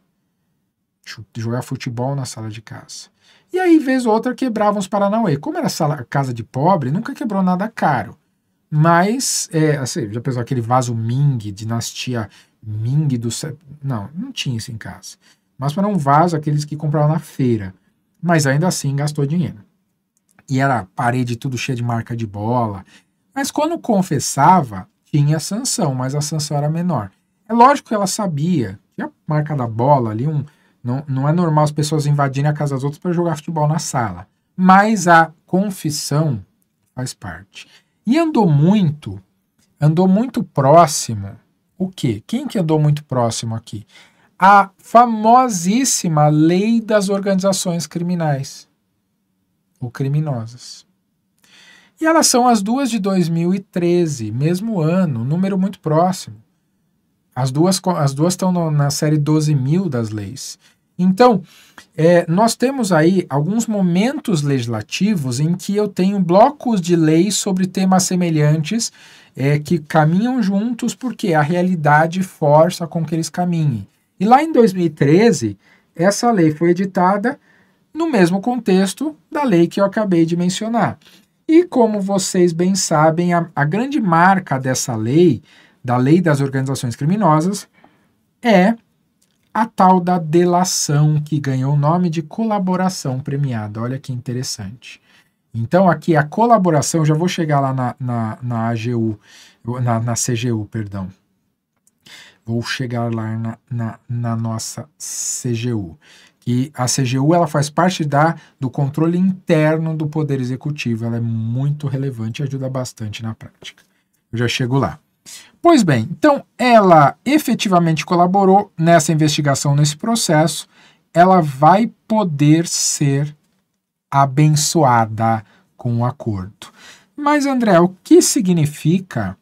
jogar futebol na sala de casa. E aí, vez ou outra, quebravam os Paranauê. Como era sala, casa de pobre, nunca quebrou nada caro. Mas, é, assim, já pensou aquele vaso Ming, dinastia Ming do. Não, não tinha isso em casa. Mas para um vaso, aqueles que compravam na feira. Mas ainda assim gastou dinheiro. E era parede tudo cheia de marca de bola. Mas quando confessava, tinha sanção, mas a sanção era menor. É lógico que ela sabia que a marca da bola ali, um, não, não é normal as pessoas invadirem a casa das outras para jogar futebol na sala. Mas a confissão faz parte. E andou muito, andou muito próximo. O quê? Quem que andou muito próximo aqui? A famosíssima lei das organizações criminais ou criminosas. E elas são as duas de 2013, mesmo ano, número muito próximo. As duas as duas estão na série 12 mil das leis. Então, é, nós temos aí alguns momentos legislativos em que eu tenho blocos de leis sobre temas semelhantes é, que caminham juntos porque a realidade força com que eles caminhem. E lá em 2013, essa lei foi editada no mesmo contexto da lei que eu acabei de mencionar. E como vocês bem sabem, a, a grande marca dessa lei, da lei das organizações criminosas, é a tal da delação, que ganhou o nome de colaboração premiada. Olha que interessante. Então, aqui a colaboração, já vou chegar lá na, na, na AGU, na, na CGU, perdão. Vou chegar lá na, na, na nossa CGU e a CGU ela faz parte da, do controle interno do Poder Executivo. Ela é muito relevante e ajuda bastante na prática. Eu já chego lá. Pois bem, então ela efetivamente colaborou nessa investigação, nesse processo, ela vai poder ser abençoada com o acordo. Mas, André, o que significa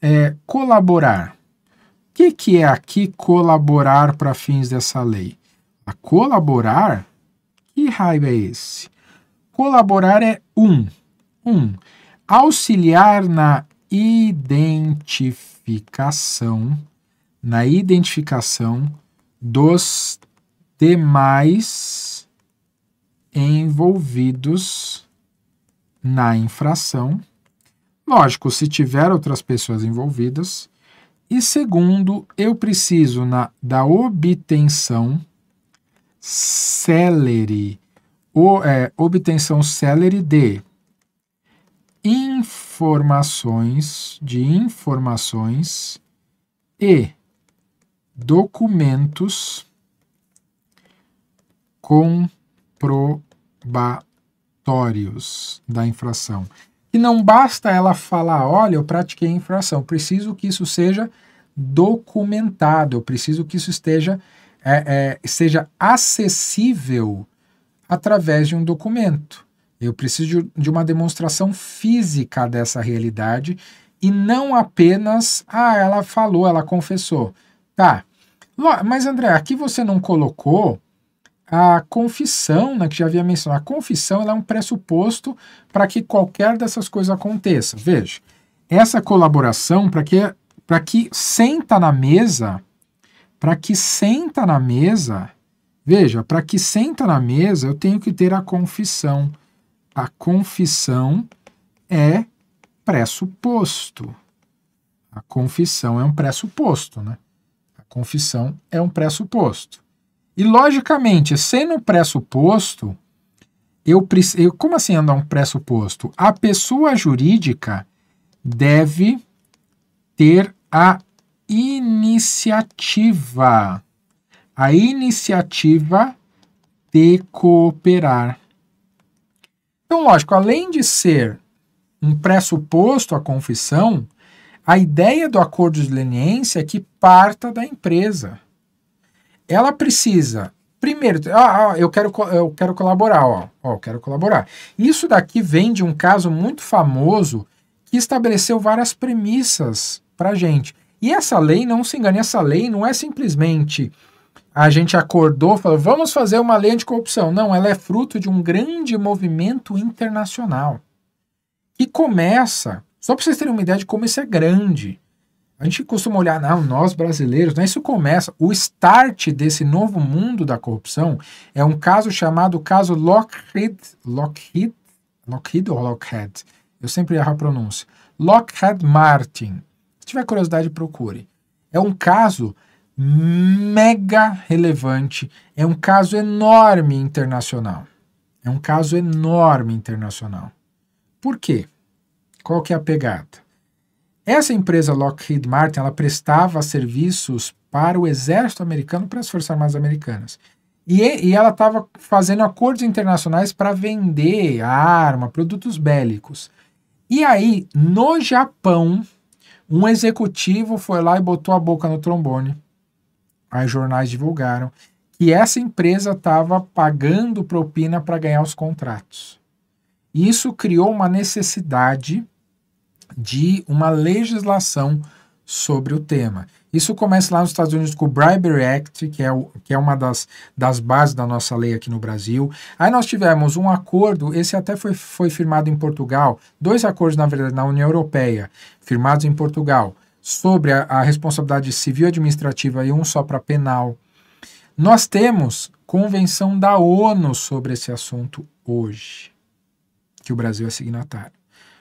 é, colaborar? O que, que é aqui colaborar para fins dessa lei? A colaborar? Que raiva é esse? Colaborar é um. Um. Auxiliar na identificação, na identificação dos demais envolvidos na infração. Lógico, se tiver outras pessoas envolvidas. E segundo, eu preciso na, da obtenção celere, ou, é, obtenção celere de informações de informações e documentos comprobatórios da infração. E não basta ela falar, olha, eu pratiquei infração, preciso que isso seja documentado, eu preciso que isso esteja é, é, seja acessível através de um documento. Eu preciso de uma demonstração física dessa realidade e não apenas, ah, ela falou, ela confessou. Tá. Mas, André, aqui você não colocou a confissão, né, que já havia mencionado. A confissão é um pressuposto para que qualquer dessas coisas aconteça. Veja, essa colaboração para que para que senta na mesa, para que senta na mesa, veja, para que senta na mesa, eu tenho que ter a confissão. A confissão é pressuposto. A confissão é um pressuposto, né? A confissão é um pressuposto. E, logicamente, sendo um pressuposto, eu, eu como assim andar um pressuposto? A pessoa jurídica deve ter a iniciativa. A iniciativa de cooperar. Então, lógico, além de ser um pressuposto à confissão, a ideia do acordo de leniência é que parta da empresa. Ela precisa, primeiro, ah, eu, quero, eu quero colaborar, ó, ó, eu quero colaborar. Isso daqui vem de um caso muito famoso que estabeleceu várias premissas para a gente. E essa lei, não se engane, essa lei não é simplesmente a gente acordou, falou, vamos fazer uma lei anticorrupção. Não, ela é fruto de um grande movimento internacional. E começa, só para vocês terem uma ideia de como isso é grande. A gente costuma olhar, não, nós brasileiros, né? isso começa. O start desse novo mundo da corrupção é um caso chamado caso Lockheed, Lockheed, Lockheed ou Lockhead? Eu sempre erro a pronúncia. Lockheed Martin. Se tiver curiosidade, procure. É um caso mega relevante, é um caso enorme internacional. É um caso enorme internacional. Por quê? Qual que é a pegada? Essa empresa Lockheed Martin, ela prestava serviços para o exército americano, para as forças armadas americanas. E, e ela estava fazendo acordos internacionais para vender arma, produtos bélicos. E aí, no Japão, um executivo foi lá e botou a boca no trombone Aí jornais divulgaram que essa empresa estava pagando propina para ganhar os contratos. Isso criou uma necessidade de uma legislação sobre o tema. Isso começa lá nos Estados Unidos com o Bribery Act, que é, o, que é uma das, das bases da nossa lei aqui no Brasil. Aí nós tivemos um acordo, esse até foi, foi firmado em Portugal, dois acordos, na verdade, na União Europeia, firmados em Portugal, sobre a, a responsabilidade civil administrativa e um só para penal. Nós temos convenção da ONU sobre esse assunto hoje, que o Brasil é signatário.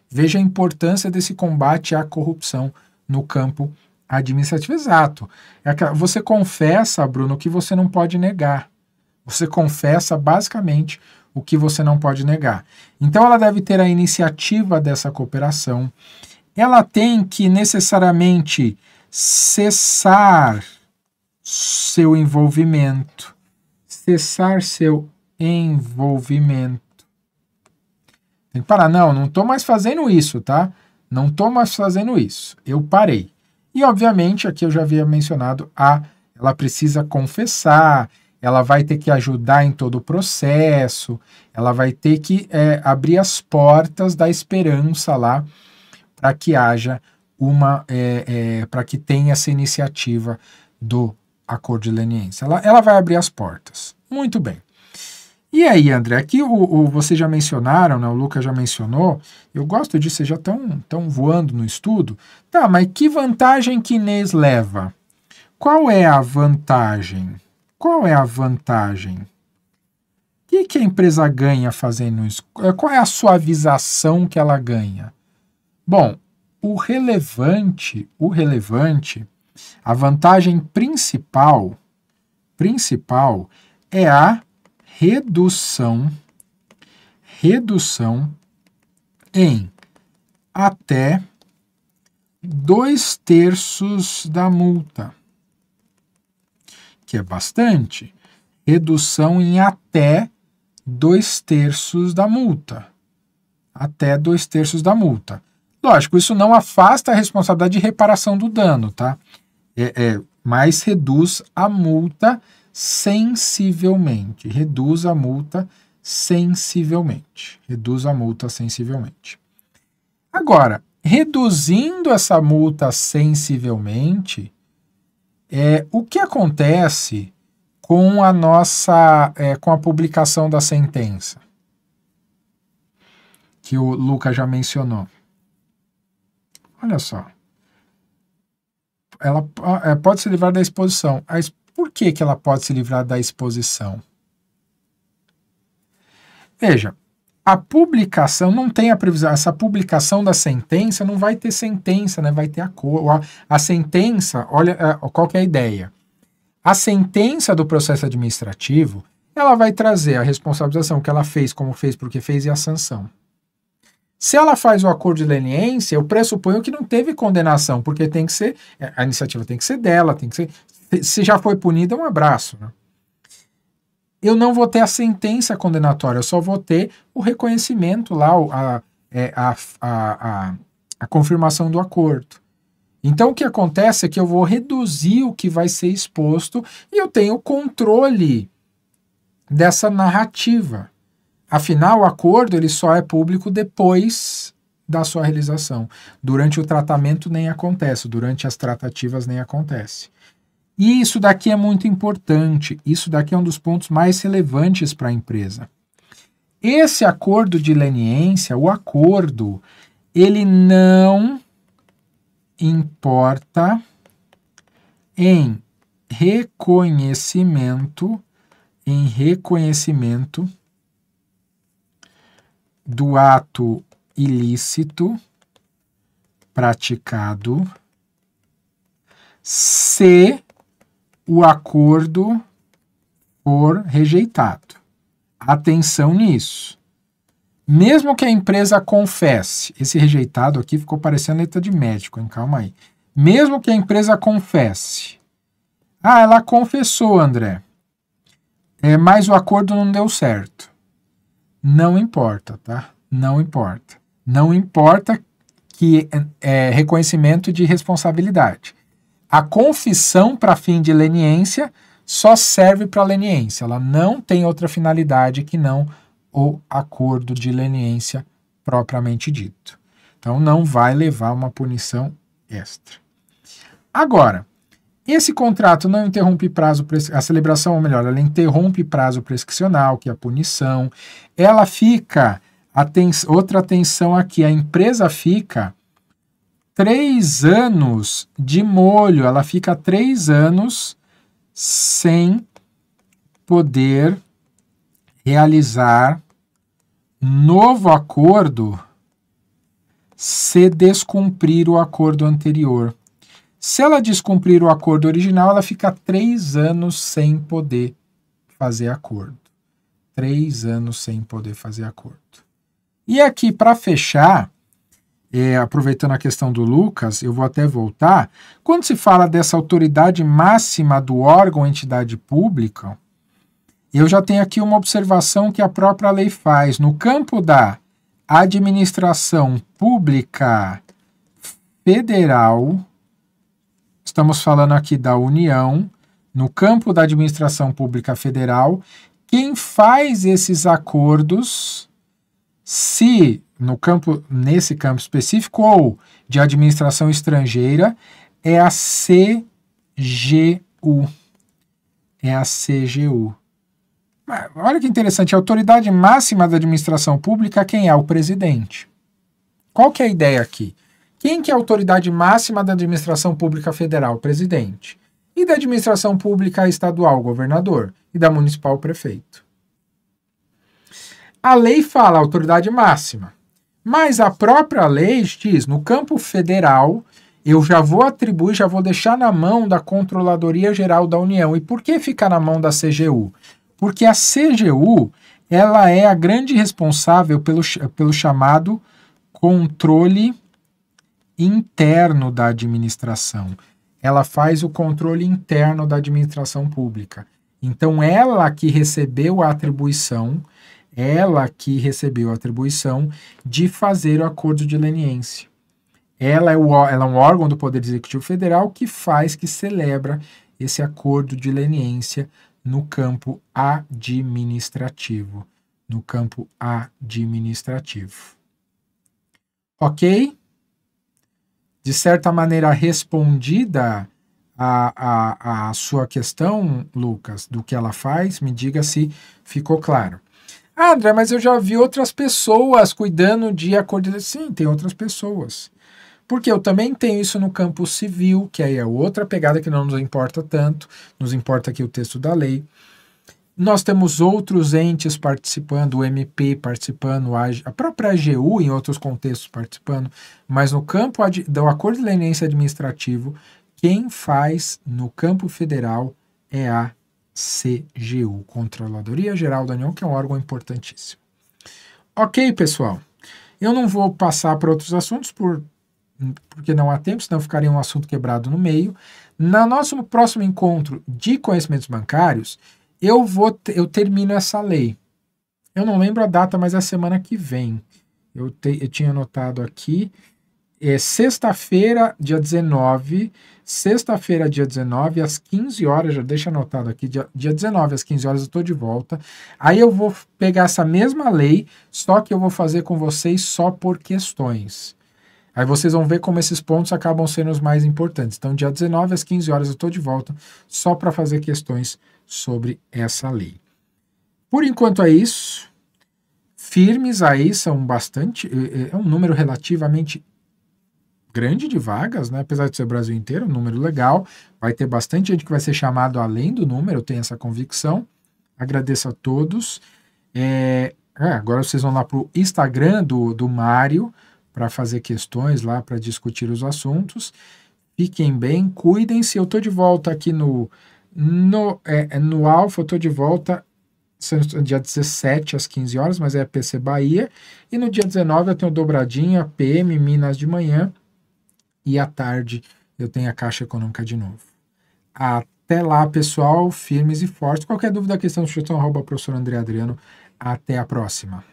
Veja a importância desse combate à corrupção no campo administrativo. Exato. É você confessa, Bruno, o que você não pode negar. Você confessa basicamente o que você não pode negar. Então ela deve ter a iniciativa dessa cooperação ela tem que necessariamente cessar seu envolvimento, cessar seu envolvimento. Tem que parar, não, não estou mais fazendo isso, tá? Não estou mais fazendo isso, eu parei. E, obviamente, aqui eu já havia mencionado, a, ela precisa confessar, ela vai ter que ajudar em todo o processo, ela vai ter que é, abrir as portas da esperança lá para que haja uma é, é, para que tenha essa iniciativa do acordo de leniência. Ela, ela vai abrir as portas. Muito bem. E aí, André, aqui o, o, vocês já mencionaram, né, o Lucas já mencionou, eu gosto disso, vocês já estão tão voando no estudo. Tá, mas que vantagem que Inês leva? Qual é a vantagem? Qual é a vantagem? O que, que a empresa ganha fazendo isso? Qual é a suavização que ela ganha? Bom, o relevante, o relevante, a vantagem principal, principal é a redução, redução em até dois terços da multa, que é bastante. Redução em até dois terços da multa. Até dois terços da multa. Lógico, isso não afasta a responsabilidade de reparação do dano, tá? É, é, mas reduz a multa sensivelmente. Reduz a multa sensivelmente. Reduz a multa sensivelmente. Agora, reduzindo essa multa sensivelmente, é, o que acontece com a nossa é, com a publicação da sentença que o Lucas já mencionou? Olha só. Ela é, pode se livrar da exposição. Por que, que ela pode se livrar da exposição? Veja, a publicação não tem a previsão, essa publicação da sentença não vai ter sentença, né? Vai ter a A, a sentença, olha, é, qual que é a ideia? A sentença do processo administrativo, ela vai trazer a responsabilização que ela fez, como fez, porque fez e a sanção. Se ela faz o acordo de leniência, eu pressuponho que não teve condenação, porque tem que ser, é, a iniciativa tem que ser dela, tem que ser. Se já foi punida, um abraço. Né? Eu não vou ter a sentença condenatória, eu só vou ter o reconhecimento lá, a, é, a, a, a, a confirmação do acordo. Então, o que acontece é que eu vou reduzir o que vai ser exposto e eu tenho controle dessa narrativa. Afinal, o acordo ele só é público depois da sua realização. Durante o tratamento nem acontece, durante as tratativas nem acontece. E isso daqui é muito importante, isso daqui é um dos pontos mais relevantes para a empresa. Esse acordo de leniência, o acordo, ele não importa em reconhecimento, em reconhecimento do ato ilícito praticado se o acordo for rejeitado. Atenção nisso. Mesmo que a empresa confesse, esse rejeitado aqui ficou parecendo letra de médico, hein? Calma aí. Mesmo que a empresa confesse. Ah, ela confessou, André. É, mas o acordo não deu certo. Não importa, tá? Não importa. Não importa que é, reconhecimento de responsabilidade. A confissão para fim de leniência só serve para leniência. Ela não tem outra finalidade que não o acordo de leniência propriamente dito. Então não vai levar uma punição extra. Agora, esse contrato não interrompe prazo, a celebração, ou melhor, ela interrompe prazo prescricional, que é a punição. Ela fica, atens, outra atenção aqui, a empresa fica três anos de molho, ela fica três anos sem poder realizar novo acordo se descumprir o acordo anterior. Se ela descumprir o acordo original, ela fica três anos sem poder fazer acordo. Três anos sem poder fazer acordo. E aqui, para fechar, é, aproveitando a questão do Lucas, eu vou até voltar. Quando se fala dessa autoridade máxima do órgão ou entidade pública, eu já tenho aqui uma observação que a própria lei faz. No campo da administração pública federal, estamos falando aqui da União, no campo da administração pública federal, quem faz esses acordos, se no campo nesse campo específico ou de administração estrangeira, é a CGU. É a CGU. Ah, olha que interessante, a autoridade máxima da administração pública, quem é? O presidente. Qual que é a ideia aqui? Quem que é a autoridade máxima da administração pública federal? Presidente. E da administração pública estadual? Governador. E da municipal? Prefeito. A lei fala autoridade máxima, mas a própria lei diz no campo federal eu já vou atribuir, já vou deixar na mão da Controladoria Geral da União. E por que ficar na mão da CGU? Porque a CGU ela é a grande responsável pelo, pelo chamado controle interno da administração. Ela faz o controle interno da administração pública. Então, ela que recebeu a atribuição, ela que recebeu a atribuição de fazer o acordo de leniência. Ela é, o, ela é um órgão do Poder Executivo Federal que faz, que celebra esse acordo de leniência no campo administrativo. No campo administrativo. Ok? de certa maneira, respondida a, a, a sua questão, Lucas, do que ela faz, me diga se ficou claro. Ah, André, mas eu já vi outras pessoas cuidando de acordo. Sim, tem outras pessoas. Porque eu também tenho isso no campo civil, que aí é outra pegada que não nos importa tanto, nos importa aqui o texto da lei. Nós temos outros entes participando, o MP participando, a própria AGU em outros contextos participando, mas no campo do acordo de leniência administrativo, quem faz no campo federal é a CGU, Controladoria Geral da União, que é um órgão importantíssimo. Ok, pessoal. Eu não vou passar para outros assuntos por, porque não há tempo, senão ficaria um assunto quebrado no meio. No nosso próximo encontro de conhecimentos bancários, eu vou eu termino essa lei. Eu não lembro a data, mas é a semana que vem. Eu, te, eu tinha anotado aqui. É sexta-feira, dia 19. Sexta-feira, dia 19, às 15 horas, já deixa anotado aqui, dia, dia 19, às 15 horas eu estou de volta. Aí eu vou pegar essa mesma lei, só que eu vou fazer com vocês só por questões. Aí vocês vão ver como esses pontos acabam sendo os mais importantes. Então, dia 19 às 15 horas eu estou de volta só para fazer questões sobre essa lei. Por enquanto é isso. Firmes aí são bastante, é, é, é um número relativamente grande de vagas, né? apesar de ser o Brasil inteiro, um número legal. Vai ter bastante gente que vai ser chamado além do número, eu tenho essa convicção. Agradeço a todos. É, é agora vocês vão lá para o Instagram do, do Mário para fazer questões lá, para discutir os assuntos. Fiquem bem, cuidem-se. Eu estou de volta aqui no no, é, é no Alfa, eu estou de volta dia 17 às 15 horas, mas é PC Bahia. E no dia 19 eu tenho dobradinha, PM, Minas de manhã. E à tarde eu tenho a Caixa Econômica de novo. Até lá, pessoal, firmes e fortes. Qualquer dúvida, questão, chutão arroba professor André Adriano. Até a próxima.